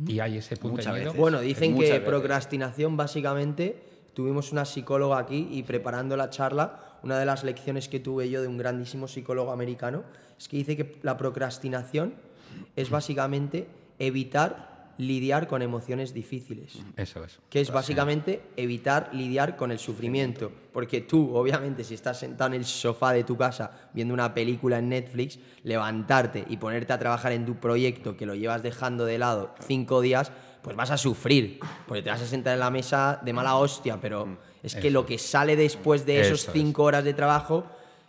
S1: y hay ese punto de Bueno, dicen que
S2: procrastinación básicamente tuvimos una psicóloga aquí y preparando la charla, una de las lecciones que tuve yo de un grandísimo psicólogo americano es que dice que la procrastinación es básicamente evitar lidiar con emociones difíciles.
S1: Eso es. Que es básicamente
S2: evitar lidiar con el sufrimiento. Porque tú, obviamente, si estás sentado en el sofá de tu casa viendo una película en Netflix, levantarte y ponerte a trabajar en tu proyecto que lo llevas dejando de lado cinco días, pues vas a sufrir, porque te vas a sentar en la mesa de mala hostia, pero mm. es que lo que sale después de esos cinco horas de trabajo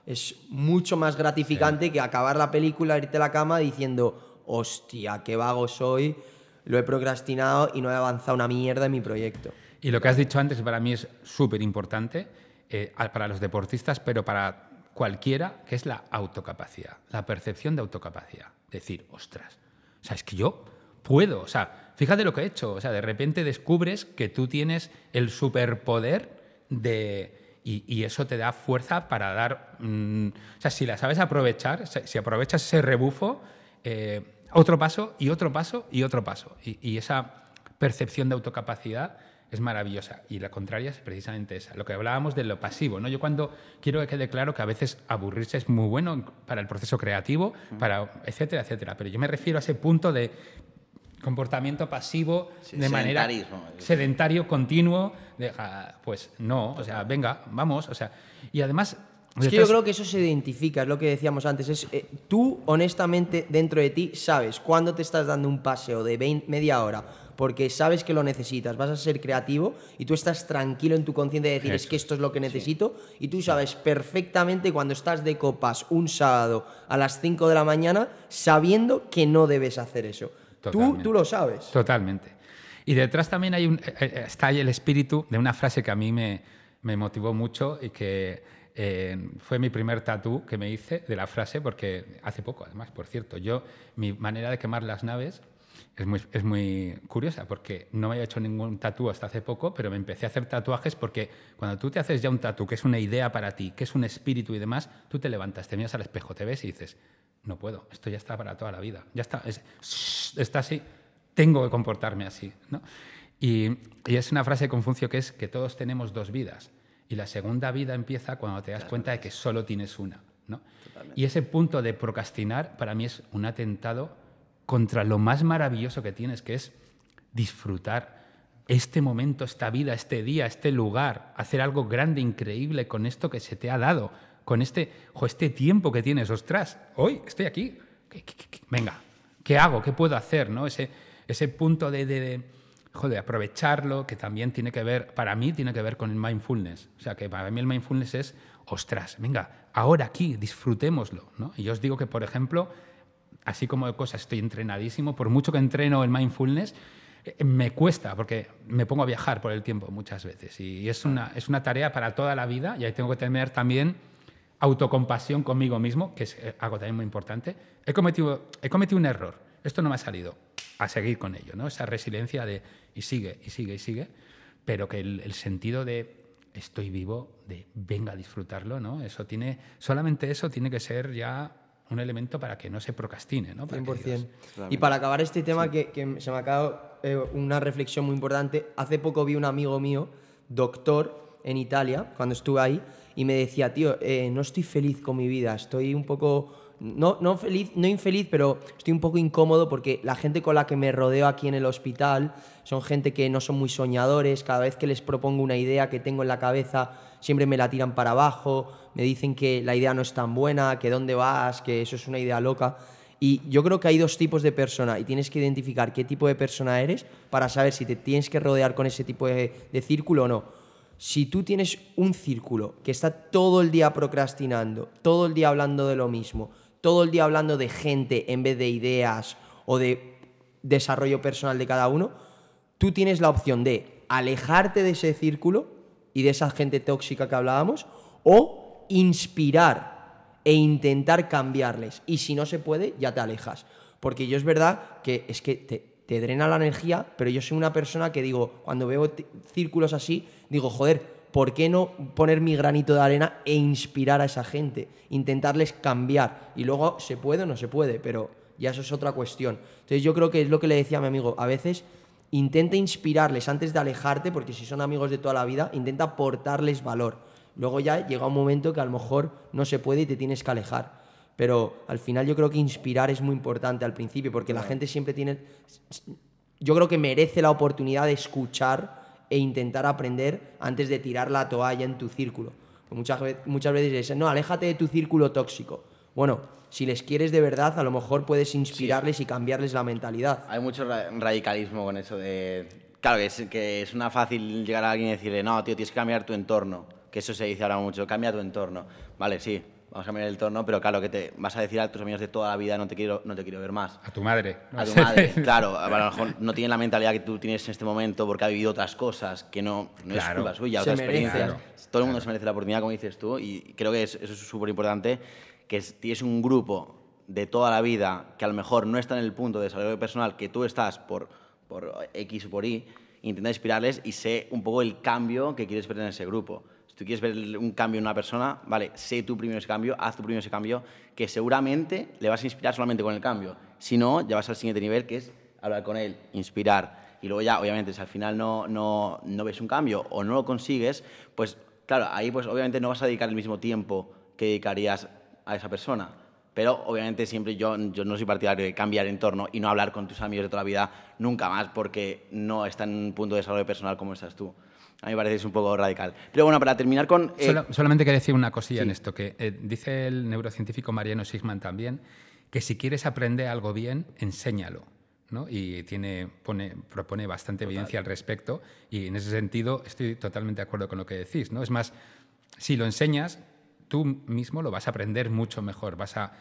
S2: es mucho más gratificante que acabar la película, irte a la cama diciendo, hostia, qué vago soy, lo he procrastinado y no he avanzado una mierda en mi proyecto.
S1: Y lo que has dicho antes para mí es súper importante eh, para los deportistas, pero para cualquiera, que es la autocapacidad, la percepción de autocapacidad. Decir, ostras, o es que yo puedo, o sea, fíjate lo que he hecho, o sea, de repente descubres que tú tienes el superpoder de... Y, eso te da fuerza para dar... Mm, o sea, si la sabes aprovechar, si aprovechas ese rebufo, eh, otro paso y otro paso y otro paso. Y, esa percepción de autocapacidad es maravillosa. Y la contraria es precisamente esa. Lo que hablábamos de lo pasivo. ¿no? Yo cuando quiero que quede claro que a veces aburrirse es muy bueno para el proceso creativo, para etcétera, etcétera. Pero yo me refiero a ese punto de comportamiento pasivo de manera
S2: sedentario continuo,
S1: pues no, o sea, venga, vamos, o sea,
S2: y además... Es que yo creo que eso se identifica, es lo que decíamos antes, es eh, tú honestamente dentro de ti sabes cuando te estás dando un paseo de media hora porque sabes que lo necesitas, vas a ser creativo y tú estás tranquilo en tu conciencia de decir es que esto es lo que necesito y tú sabes perfectamente cuando estás de copas un sábado a las 5 de la mañana sabiendo que no debes hacer eso. Tú, lo sabes. Totalmente.
S1: Y detrás también hay un, eh, eh, está el espíritu de una frase que a mí me, motivó mucho y que eh, fue mi primer tatú que me hice de la frase, porque hace poco, además, por cierto, yo, mi manera de quemar las naves es muy, es muy curiosa, porque no me había hecho ningún tatú hasta hace poco, pero me empecé a hacer tatuajes porque cuando tú te haces ya un tatú, que es una idea para ti, que es un espíritu y demás, tú te levantas, te miras al espejo, te ves y dices, no puedo, esto ya está para toda la vida, ya está, está así, tengo que comportarme así. Y, es una frase de Confucio que es que todos tenemos dos vidas y la segunda vida empieza cuando te das cuenta de que solo tienes una. Y ese punto de procrastinar para mí es un atentado contra lo más maravilloso que tienes, que es disfrutar este momento, esta vida, este día, este lugar, hacer algo grande, increíble con esto que se te ha dado con este, este tiempo que tienes, ostras, hoy estoy aquí, venga, ¿qué hago? ¿Qué puedo hacer? ¿no? Ese, ese punto de, aprovecharlo, que también tiene que ver, para mí tiene que ver con el mindfulness. O sea, que para mí el mindfulness es, ostras, venga, ahora aquí, disfrutémoslo. Y yo os digo que, por ejemplo, así como de cosas, estoy entrenadísimo, por mucho que entreno el mindfulness, eh, me cuesta, porque me pongo a viajar por el tiempo muchas veces. Y es una, es una tarea para toda la vida y ahí tengo que tener también autocompasión conmigo mismo, que es eh, algo también muy importante. He cometido, he cometido un error, esto no me ha salido, a seguir con ello, ¿no? Esa resiliencia de y sigue, y sigue, y sigue, pero que el, sentido de estoy vivo, de venga a disfrutarlo, ¿no? Eso tiene, solamente eso tiene que ser ya un elemento para que no se procrastine, 100%. y
S2: para acabar este tema, que, se me ha eh, una reflexión muy importante, hace poco vi un amigo mío, doctor, en Italia, cuando estuve ahí, y me decía, tío, eh, no estoy feliz con mi vida, estoy un poco... No, no, feliz, no infeliz, pero estoy un poco incómodo porque la gente con la que me rodeo aquí en el hospital son gente que no son muy soñadores, cada vez que les propongo una idea que tengo en la cabeza siempre me la tiran para abajo, me dicen que la idea no es tan buena, que dónde vas, que eso es una idea loca. Y yo creo que hay dos tipos de persona y tienes que identificar qué tipo de persona eres para saber si te tienes que rodear con ese tipo de, de círculo o no si tú tienes un círculo que está todo el día procrastinando, todo el día hablando de lo mismo, todo el día hablando de gente en vez de ideas o de desarrollo personal de cada uno, tú tienes la opción de alejarte de ese círculo y de esa gente tóxica que hablábamos o inspirar e intentar cambiarles. Y si no se puede, ya te alejas. Porque yo es verdad que es que te, drena la energía, pero yo soy una persona que digo, cuando veo círculos así, digo, joder, ¿por qué no poner mi granito de arena e inspirar a esa gente? Intentarles cambiar. Y luego, ¿se puede o no se puede? Pero ya eso es otra cuestión. Entonces yo creo que es lo que le decía a mi amigo, a veces intenta inspirarles antes de alejarte, porque si son amigos de toda la vida, intenta aportarles valor. Luego ya llega un momento que a lo mejor no se puede y te tienes que alejar. Pero al final yo creo que inspirar es muy importante al principio, porque la gente siempre tiene... Yo creo que merece la oportunidad de escuchar e intentar aprender antes de tirar la toalla en tu círculo. Pues muchas, muchas veces dicen, no, aléjate de tu círculo tóxico. Bueno, si les quieres de verdad, a lo mejor puedes inspirarles y cambiarles la mentalidad.
S3: Hay mucho radicalismo con eso de... Claro, que es, que es una fácil llegar a alguien y decirle, no, tío, tienes que cambiar tu entorno. Que eso se dice ahora mucho, cambia tu entorno. Vale, sí, vamos a cambiar el torno, pero claro, que te vas a decir a tus amigos de toda la vida, no te quiero, no te quiero ver más. A tu madre. A tu madre, claro. A lo mejor no tienen la mentalidad que tú tienes en este momento porque ha vivido otras cosas que no, no es culpa suya, otras experiencias. Todo el mundo se merece la oportunidad, como dices tú, y creo que eso es súper importante, que tienes un grupo de toda la vida que a lo mejor no está en el punto de desarrollo personal que tú estás por, por X o por Y, intenta inspirarles y sé un poco el cambio que quieres ver en ese grupo. Si tú quieres ver un cambio en una persona, vale, sé tu primer cambio, haz tu primer ese cambio, que seguramente le vas a inspirar solamente con el cambio. Si no, ya vas al siguiente nivel, que es hablar con él, inspirar. Y luego ya, obviamente, si al final no, no, no ves un cambio o no lo consigues, pues claro, ahí pues obviamente no vas a dedicar el mismo tiempo que dedicarías a esa persona. Pero obviamente siempre yo, yo no soy partidario de cambiar entorno y no hablar con tus amigos de toda la vida nunca más porque no está en un punto de desarrollo personal como estás tú. A mí me parece un poco radical. Pero bueno, para terminar con... Eh,
S1: solamente quería decir una cosilla en esto, que eh, dice el neurocientífico Mariano Sigman también, que si quieres aprender algo bien, enséñalo. ¿no? y tiene, pone, propone bastante evidencia al respecto y en ese sentido estoy totalmente de acuerdo con lo que decís. ¿no? Es más, si lo enseñas, tú mismo lo vas a aprender mucho mejor, vas a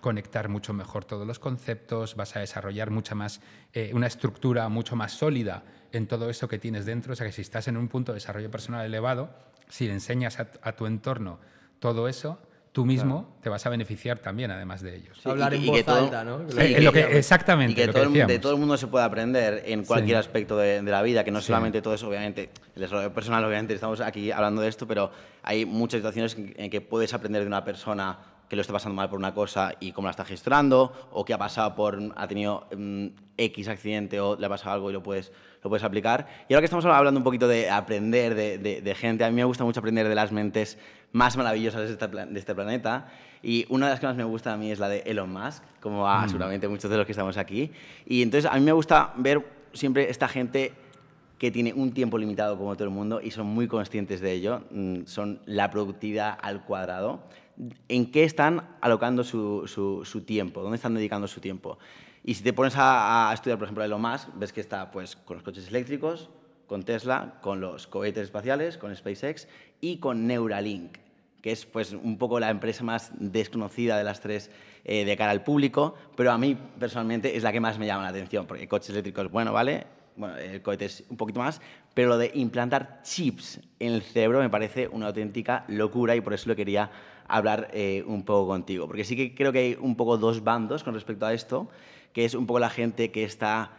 S1: conectar mucho mejor todos los conceptos, vas a desarrollar mucha más, eh, una estructura mucho más sólida en todo eso que tienes dentro. O sea que si estás en un punto de desarrollo personal elevado, si le enseñas a tu entorno todo eso, tú mismo te vas a beneficiar también, además de ellos. Hablar en
S3: ¿no? exactamente. que todo, de todo el mundo se puede aprender en cualquier aspecto de, la vida, que no solamente todo eso, obviamente, el desarrollo personal, obviamente, estamos aquí hablando de esto, pero hay muchas situaciones en que puedes aprender de una persona que lo está pasando mal por una cosa y cómo la está gestionando, o que ha pasado por, ha tenido mm, X accidente o le ha pasado algo y lo puedes, lo puedes aplicar. Y ahora que estamos hablando un poquito de aprender de, gente, a mí me gusta mucho aprender de las mentes más maravillosas este de este, planeta. Y una de las que más me gusta a mí es la de Elon Musk, como a mm. seguramente muchos de los que estamos aquí. Y entonces a mí me gusta ver siempre esta gente que tiene un tiempo limitado como todo el mundo y son muy conscientes de ello, mm, son la productividad al cuadrado, en qué están alocando su, tiempo, dónde están dedicando su tiempo. Y si te pones a, a estudiar, por ejemplo, Elon Musk, ves que está pues, con los coches eléctricos, con Tesla, con los cohetes espaciales, con SpaceX y con Neuralink, que es pues, un poco la empresa más desconocida de las tres eh, de cara al público, pero a mí personalmente es la que más me llama la atención, porque coches eléctricos, bueno, ¿vale? Bueno, el cohete es un poquito más, pero lo de implantar chips en el cerebro me parece una auténtica locura y por eso lo quería hablar eh, un poco contigo, porque sí que creo que hay un poco dos bandos con respecto a esto, que es un poco la gente que está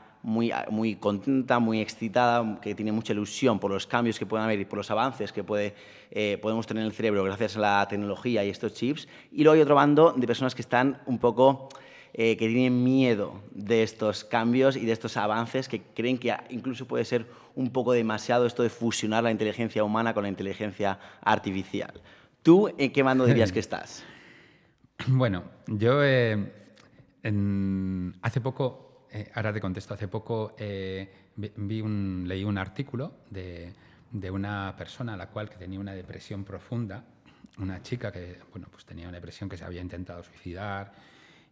S3: Ah, muy, contenta, muy excitada, que tiene mucha ilusión por los cambios que pueden haber y por los avances que puede, eh, podemos tener en el cerebro gracias a la tecnología y estos chips. Y luego hay otro bando de personas que están un poco... Eh, que tienen miedo de estos cambios y de estos avances, que creen que incluso puede ser un poco demasiado esto de fusionar la inteligencia humana con la inteligencia artificial. ¿Tú en qué bando dirías que estás?
S1: Bueno, yo eh, hace poco eh, ahora te contesto, hace poco eh, vi leí un artículo de, de, una persona a la cual que tenía una depresión profunda, una chica que pues tenía una depresión que se había intentado suicidar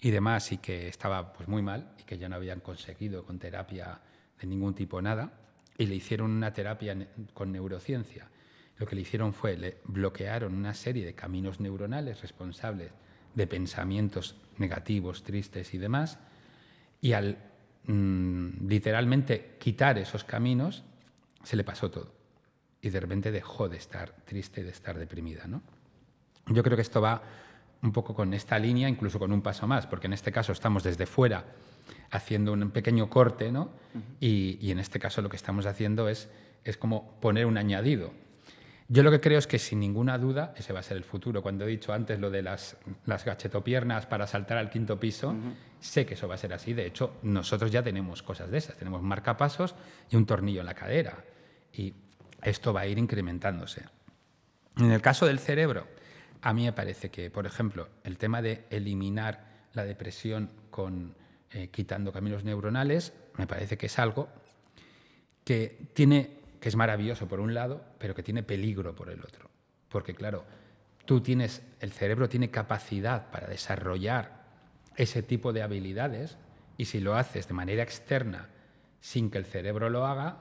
S1: y demás y que estaba pues, muy mal y que ya no habían conseguido con terapia de ningún tipo nada y le hicieron una terapia con neurociencia. Lo que le hicieron fue, le bloquearon una serie de caminos neuronales responsables de pensamientos negativos, tristes y demás, y al mm, literalmente quitar esos caminos, se le pasó todo. Y de repente dejó de estar triste y de estar deprimida. ¿no? Yo creo que esto va un poco con esta línea, incluso con un paso más, porque en este caso estamos desde fuera haciendo un pequeño corte, y, y, en este caso lo que estamos haciendo es, es como poner un añadido. Yo lo que creo es que sin ninguna duda ese va a ser el futuro. Cuando he dicho antes lo de las, las gachetopiernas para saltar al quinto piso, sé que eso va a ser así. De hecho, nosotros ya tenemos cosas de esas. Tenemos marcapasos y un tornillo en la cadera. Y esto va a ir incrementándose. En el caso del cerebro, a mí me parece que, por ejemplo, el tema de eliminar la depresión con, eh, quitando caminos neuronales, me parece que es algo que tiene que es maravilloso por un lado, pero que tiene peligro por el otro. Porque claro, tú tienes, el cerebro tiene capacidad para desarrollar ese tipo de habilidades y si lo haces de manera externa, sin que el cerebro lo haga,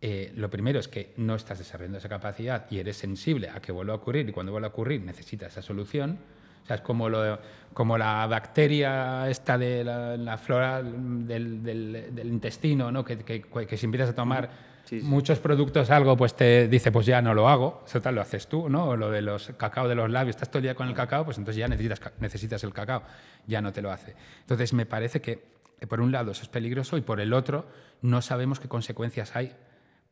S1: eh, lo primero es que no estás desarrollando esa capacidad y eres sensible a que vuelva a ocurrir y cuando vuelva a ocurrir necesitas esa solución. O sea, es como, lo, como la bacteria esta de la, flora del, intestino, ¿no? que, que si empiezas a tomar Muchos productos algo pues te dice, pues ya no lo hago, eso tal lo haces tú, ¿no? O lo de los cacao de los labios, estás todo el día con el cacao, pues entonces ya necesitas, necesitas el cacao, ya no te lo hace. Entonces me parece que eh, por un lado eso es peligroso y por el otro no sabemos qué consecuencias hay,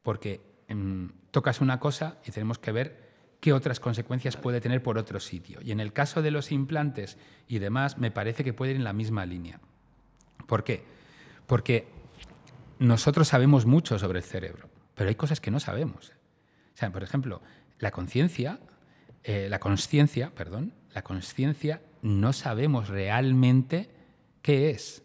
S1: porque mm, tocas una cosa y tenemos que ver qué otras consecuencias puede tener por otro sitio. Y en el caso de los implantes y demás, me parece que puede ir en la misma línea. ¿Por qué? Porque nosotros sabemos mucho sobre el cerebro, pero hay cosas que no sabemos. por ejemplo, la conciencia, eh, la conciencia, perdón, la conciencia no sabemos realmente qué es.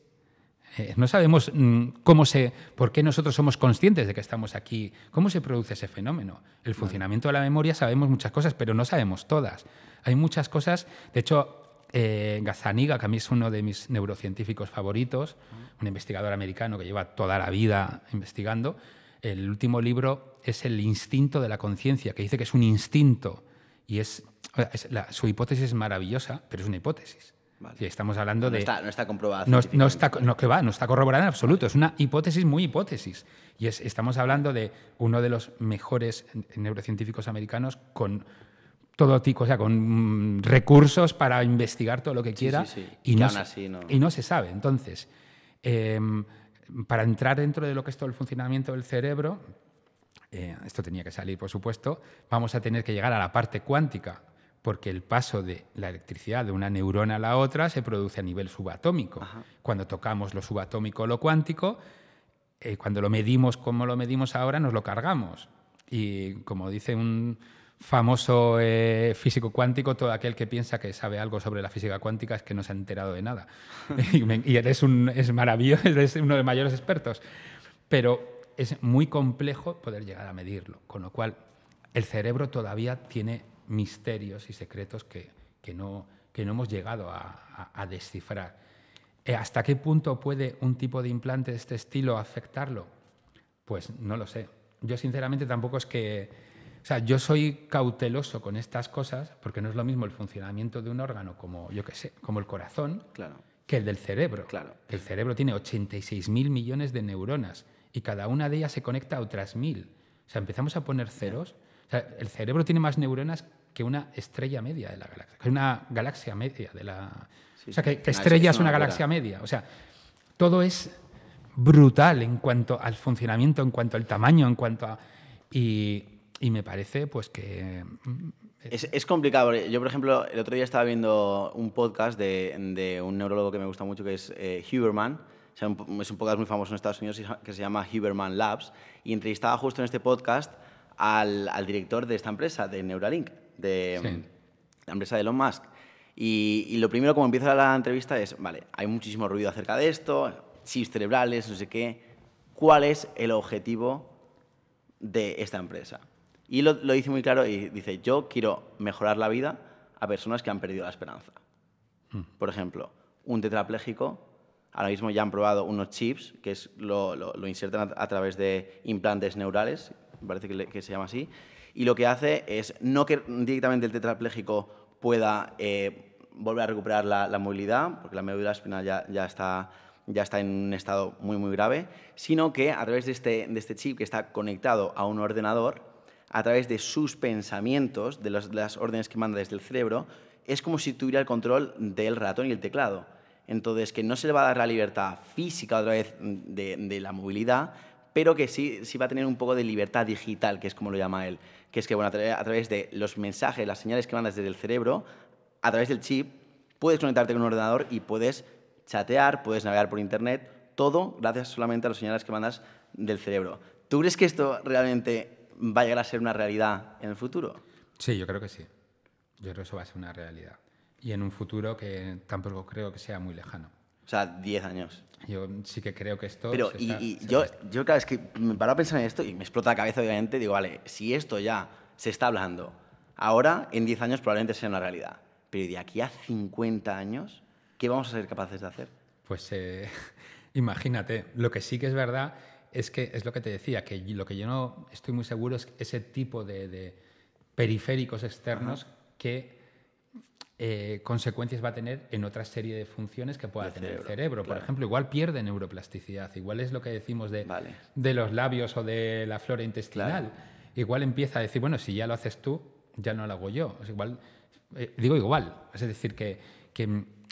S1: Eh, no sabemos mm, cómo se, por qué nosotros somos conscientes de que estamos aquí, cómo se produce ese fenómeno. El funcionamiento de la memoria sabemos muchas cosas, pero no sabemos todas. Hay muchas cosas, de hecho, eh, Gazaniga, que a mí es uno de mis neurocientíficos favoritos, un investigador americano que lleva toda la vida investigando. El último libro es El instinto de la conciencia, que dice que es un instinto. Y es, su hipótesis es maravillosa, pero es una hipótesis. Vale. estamos hablando no de. Está, no
S3: está comprobada. No,
S1: está, que va, no está corroborada en absoluto. Es una hipótesis muy hipótesis. Y estamos hablando de uno de los mejores neurocientíficos americanos con todo tipo, o sea, con mm, recursos para investigar todo lo que quiera Y, no, y, no se, sabe. Entonces, em, para entrar dentro de lo que es todo el funcionamiento del cerebro, eh, esto tenía que salir, por supuesto, vamos a tener que llegar a la parte cuántica, porque el paso de la electricidad de una neurona a la otra se produce a nivel subatómico. Cuando tocamos lo subatómico o lo cuántico, eh, cuando lo medimos como lo medimos ahora, nos lo cargamos. Y como dice un famoso eh, físico cuántico, todo aquel que piensa que sabe algo sobre la física cuántica es que no se ha enterado de nada. y, eres un, es maravilloso, es uno de los mayores expertos. Pero es muy complejo poder llegar a medirlo, con lo cual el cerebro todavía tiene misterios y secretos que, no, que no, hemos llegado a descifrar. Eh, ¿Hasta qué punto puede un tipo de implante de este estilo afectarlo? Pues no lo sé. Yo sinceramente tampoco es que o sea, yo soy cauteloso con estas cosas porque no es lo mismo el funcionamiento de un órgano como, yo qué sé, como el corazón que el del cerebro. Claro. El cerebro tiene 86.000 millones de neuronas y cada una de ellas se conecta a otras mil. O sea, empezamos a poner ceros. el cerebro tiene más neuronas que una estrella media de la galaxia, una galaxia media de la... o sea, que, estrella es una, una galaxia media. O sea, todo es brutal en cuanto al funcionamiento, en cuanto al tamaño, en cuanto a... Y y me parece pues que... Mm,
S3: es, complicado. Yo, por ejemplo, el otro día estaba viendo un podcast de, un neurólogo que me gusta mucho, que es eh, Huberman. es un podcast muy famoso en Estados Unidos que se llama Huberman Labs. Y entrevistaba justo en este podcast al, director de esta empresa, de Neuralink, de la empresa de Elon Musk. Y, y, lo primero, como empieza la entrevista, es, vale, hay muchísimo ruido acerca de esto, chips cerebrales, no sé qué. ¿Cuál es el objetivo de esta empresa? Y lo, lo dice muy claro y dice, yo quiero mejorar la vida a personas que han perdido la esperanza. Hmm. Por ejemplo, un tetrapléjico, ahora mismo ya han probado unos chips, que es lo, lo, insertan a, través de implantes neurales, parece que, se llama así, y lo que hace es no que directamente el tetrapléjico pueda eh, volver a recuperar la, la, movilidad, porque la médula espinal ya, ya está ya está en un estado muy, muy grave, sino que a través de este, de este chip que está conectado a un ordenador, a través de sus pensamientos, de las, órdenes que manda desde el cerebro, es como si tuviera el control del ratón y el teclado. Entonces, que no se le va a dar la libertad física a través de, la movilidad, pero que sí, sí va a tener un poco de libertad digital, que es como lo llama él, que es que bueno, a, a través de los mensajes, las señales que mandas desde el cerebro, a través del chip, puedes conectarte con un ordenador y puedes chatear, puedes navegar por Internet, todo gracias solamente a las señales que mandas del cerebro. ¿Tú crees que esto realmente va a llegar a ser una realidad en el futuro? Sí, yo creo que sí.
S1: Yo creo que eso va a ser una realidad. Y en un futuro que tampoco creo que sea muy lejano. O sea, 10 años. Yo sí que creo que esto... Pero y,
S3: yo, yo cada vez que me paro a pensar en esto y me explota la cabeza, obviamente, digo, vale, si esto ya se está hablando, ahora en 10 años probablemente sea una realidad. Pero de aquí a 50 años, ¿qué vamos a ser capaces de hacer? Pues
S1: eh, imagínate, lo que sí que es verdad es que es lo que te decía, que lo que yo no estoy muy seguro es ese tipo de, periféricos externos que eh, consecuencias va a tener en otra serie de funciones que pueda tener el cerebro. Por ejemplo, igual pierde neuroplasticidad, igual es lo que decimos de, de los labios o de la flora intestinal. Igual empieza a decir, bueno, si ya lo haces tú, ya no lo hago yo. igual, eh, digo igual, es decir, que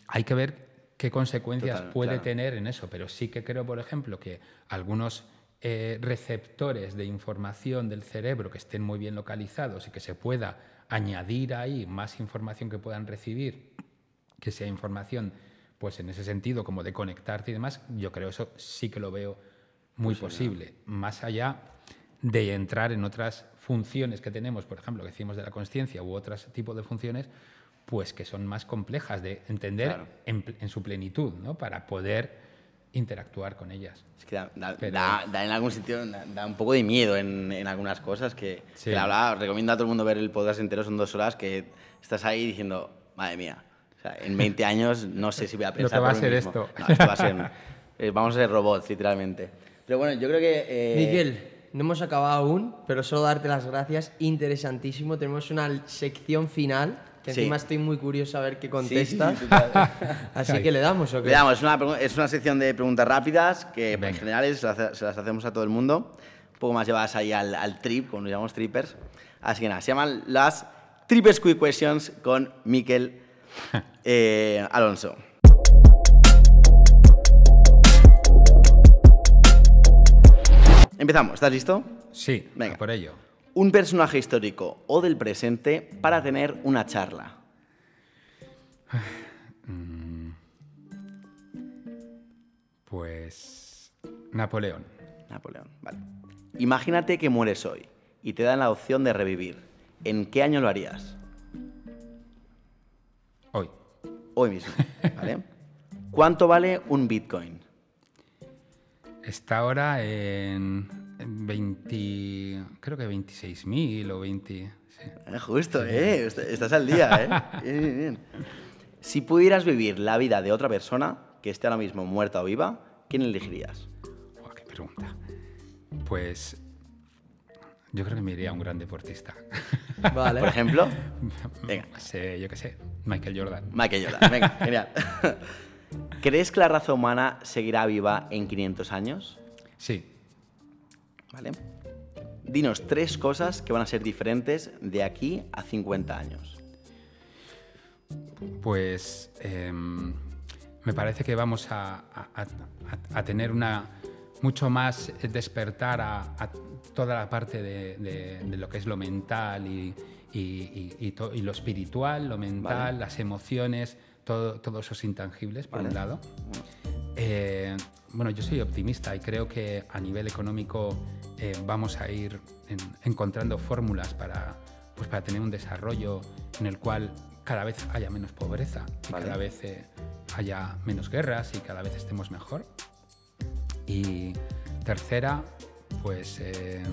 S1: hay que ver qué consecuencias puede tener en eso. Pero sí que creo, por ejemplo, que algunos eh, receptores de información del cerebro que estén muy bien localizados y que se pueda añadir ahí más información que puedan recibir, que sea información, pues en ese sentido, como de conectarte y demás, yo creo eso sí que lo veo
S2: muy pues posible.
S1: Más allá de entrar en otras funciones que tenemos, por ejemplo, que decimos de la conciencia u otros tipos de funciones, pues que son más complejas de entender en, su plenitud, ¿no? Para poder interactuar con ellas.
S3: Es que da, en algún sentido da, un poco de miedo en, algunas cosas que, la verdad, recomiendo a todo el mundo ver el podcast entero, son dos horas que estás ahí diciendo, madre mía, en 20 años no sé si voy a pensar Lo va a ser esto. No, va a ser, vamos a ser robots, literalmente.
S2: Pero bueno, yo creo que... Eh, Miguel, no hemos acabado aún, pero solo darte las gracias, interesantísimo. Tenemos una sección final sí. encima estoy muy curioso a ver qué contesta. Así que le damos, ¿o Le damos, es
S3: una, es una sección de preguntas rápidas que pues, en general se, las, hacemos a todo el mundo. Un poco más llevadas ahí al, trip, como nos llamamos trippers. Así que nada, se llaman las Trippers Quick Questions con Miquel eh, Alonso. Empezamos, ¿estás listo? Sí, Venga. por ello un personaje histórico o del presente para tener una charla. Mm. Pues... Napoleón. Napoleón, vale. Imagínate que mueres hoy y te dan la opción de revivir. ¿En qué año lo harías? Hoy. Hoy mismo, ¿vale? ¿Cuánto vale un Bitcoin?
S1: Está ahora en 20,
S3: creo que 26.000 o 20. Ah, justo, ¿eh? Estás al día, ¿eh? Si pudieras vivir la vida de otra persona, que esté ahora mismo muerta o viva, ¿quién elegirías? ¡Qué pregunta!
S1: Pues yo creo que me iría a un gran deportista. Vale. ¿Por ejemplo? Venga.
S3: yo qué sé, Michael Jordan. Michael Jordan, venga, genial. ¿Crees que la raza humana seguirá viva en 500 años? Sí, ¿Vale? Dinos tres cosas que van a ser diferentes de aquí a 50 años.
S1: Pues em, me parece que vamos a, tener una mucho más despertar a, toda la parte de, lo que es lo mental y, lo espiritual, lo mental, las emociones, todos esos intangibles, por un lado.
S3: Mm.
S1: Eh, bueno, yo soy optimista y creo que a nivel económico eh, vamos a ir encontrando fórmulas pues, para, tener un desarrollo en el cual cada vez haya menos pobreza, cada vez eh, haya menos guerras y cada vez estemos mejor. Y tercera, pues... Eh,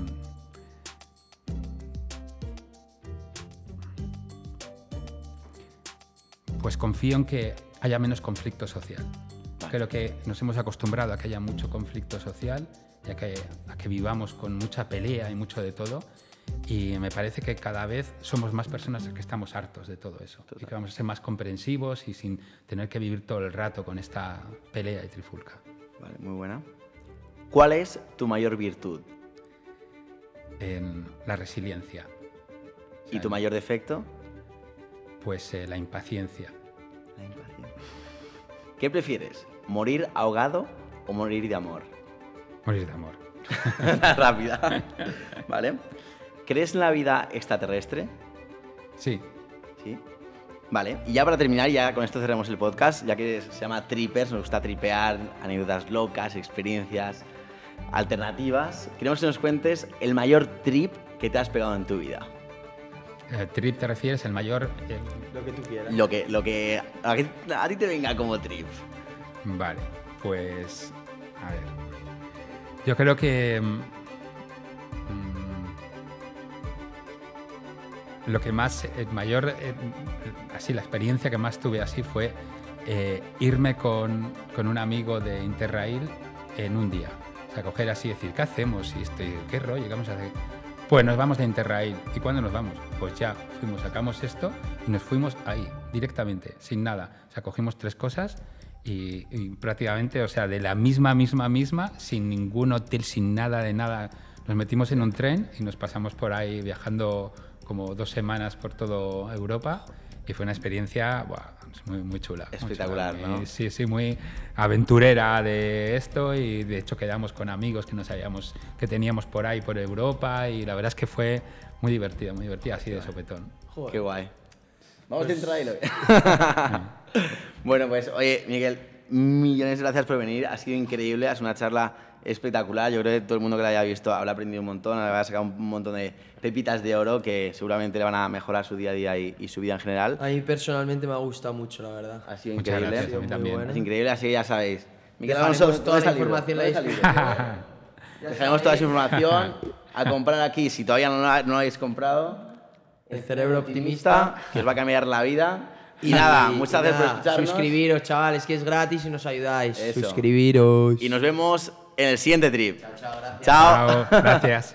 S1: pues confío en que haya menos conflicto social. Creo que nos hemos acostumbrado a que haya mucho conflicto social ya a que, que vivamos con mucha pelea y mucho de todo. Y me parece que cada vez somos más personas que estamos hartos de todo eso. Y que vamos a ser más comprensivos y sin tener que vivir todo el rato con esta pelea y trifulca.
S3: Vale, muy buena. ¿Cuál es tu mayor virtud? En em, la resiliencia. ¿Y tu mayor defecto? Pues eh, La impaciencia. ¿Qué prefieres? ¿Morir ahogado o morir de amor? Morir de amor. Rápida. ¿Vale? ¿Crees en la vida extraterrestre? Sí. ¿Sí? Vale, y ya para terminar, ya con esto cerramos el podcast, ya que se llama Trippers, nos gusta tripear, anécdotas locas, experiencias alternativas. Queremos que nos cuentes el mayor trip que te has pegado en tu vida. Eh, trip te refieres el mayor... Eh, lo que tú quieras. Lo que, lo a ti te venga como trip. Vale, pues a ver.
S1: Yo creo que mm, mm, lo que más, el eh, mayor, eh, así la experiencia que más tuve así fue eh, irme con, un amigo de Interrail en un día. O sea, coger así y decir, ¿qué hacemos? Y este, ¿Qué rollo? Llegamos a hacer? Pues nos vamos de Interrail. ¿Y cuándo nos vamos? Pues ya, fuimos, sacamos esto y nos fuimos ahí, directamente, sin nada. O sea, cogimos tres cosas y, prácticamente, o sea, de la misma, misma, misma, sin ningún hotel, sin nada de nada. Nos metimos en un tren y nos pasamos por ahí viajando como dos semanas por toda Europa y fue una experiencia muy, muy, chula. Espectacular, ¿no? Sí, sí, muy aventurera de esto y de hecho quedamos con amigos que no sabíamos que teníamos por ahí, por Europa
S3: y la verdad es que fue muy divertido, muy divertido, así de sopetón. Qué guay. Vamos a entrar ahí, lo bueno, pues oye, Miguel, millones de gracias por venir. Ha sido increíble, sido una charla espectacular. Yo creo que todo el mundo que la haya visto habrá aprendido un montón, habrá sacado un montón de pepitas de oro que seguramente le van a mejorar su día a día y, su vida en general.
S2: A mí personalmente me ha gustado mucho, la verdad. Ha sido increíble. Gracias, a también. Es increíble, así que ya sabéis. Miguel toda su información
S3: la
S2: Dejaremos toda esa información a comprar
S3: aquí si todavía no no habéis comprado. El
S2: cerebro optimista,
S3: que os va a cambiar la
S2: vida. Y, nada, muchas gracias por Suscribiros, chavales, que es gratis y nos ayudáis.
S3: Suscribiros. Y nos vemos en el siguiente trip. Chao, chao gracias.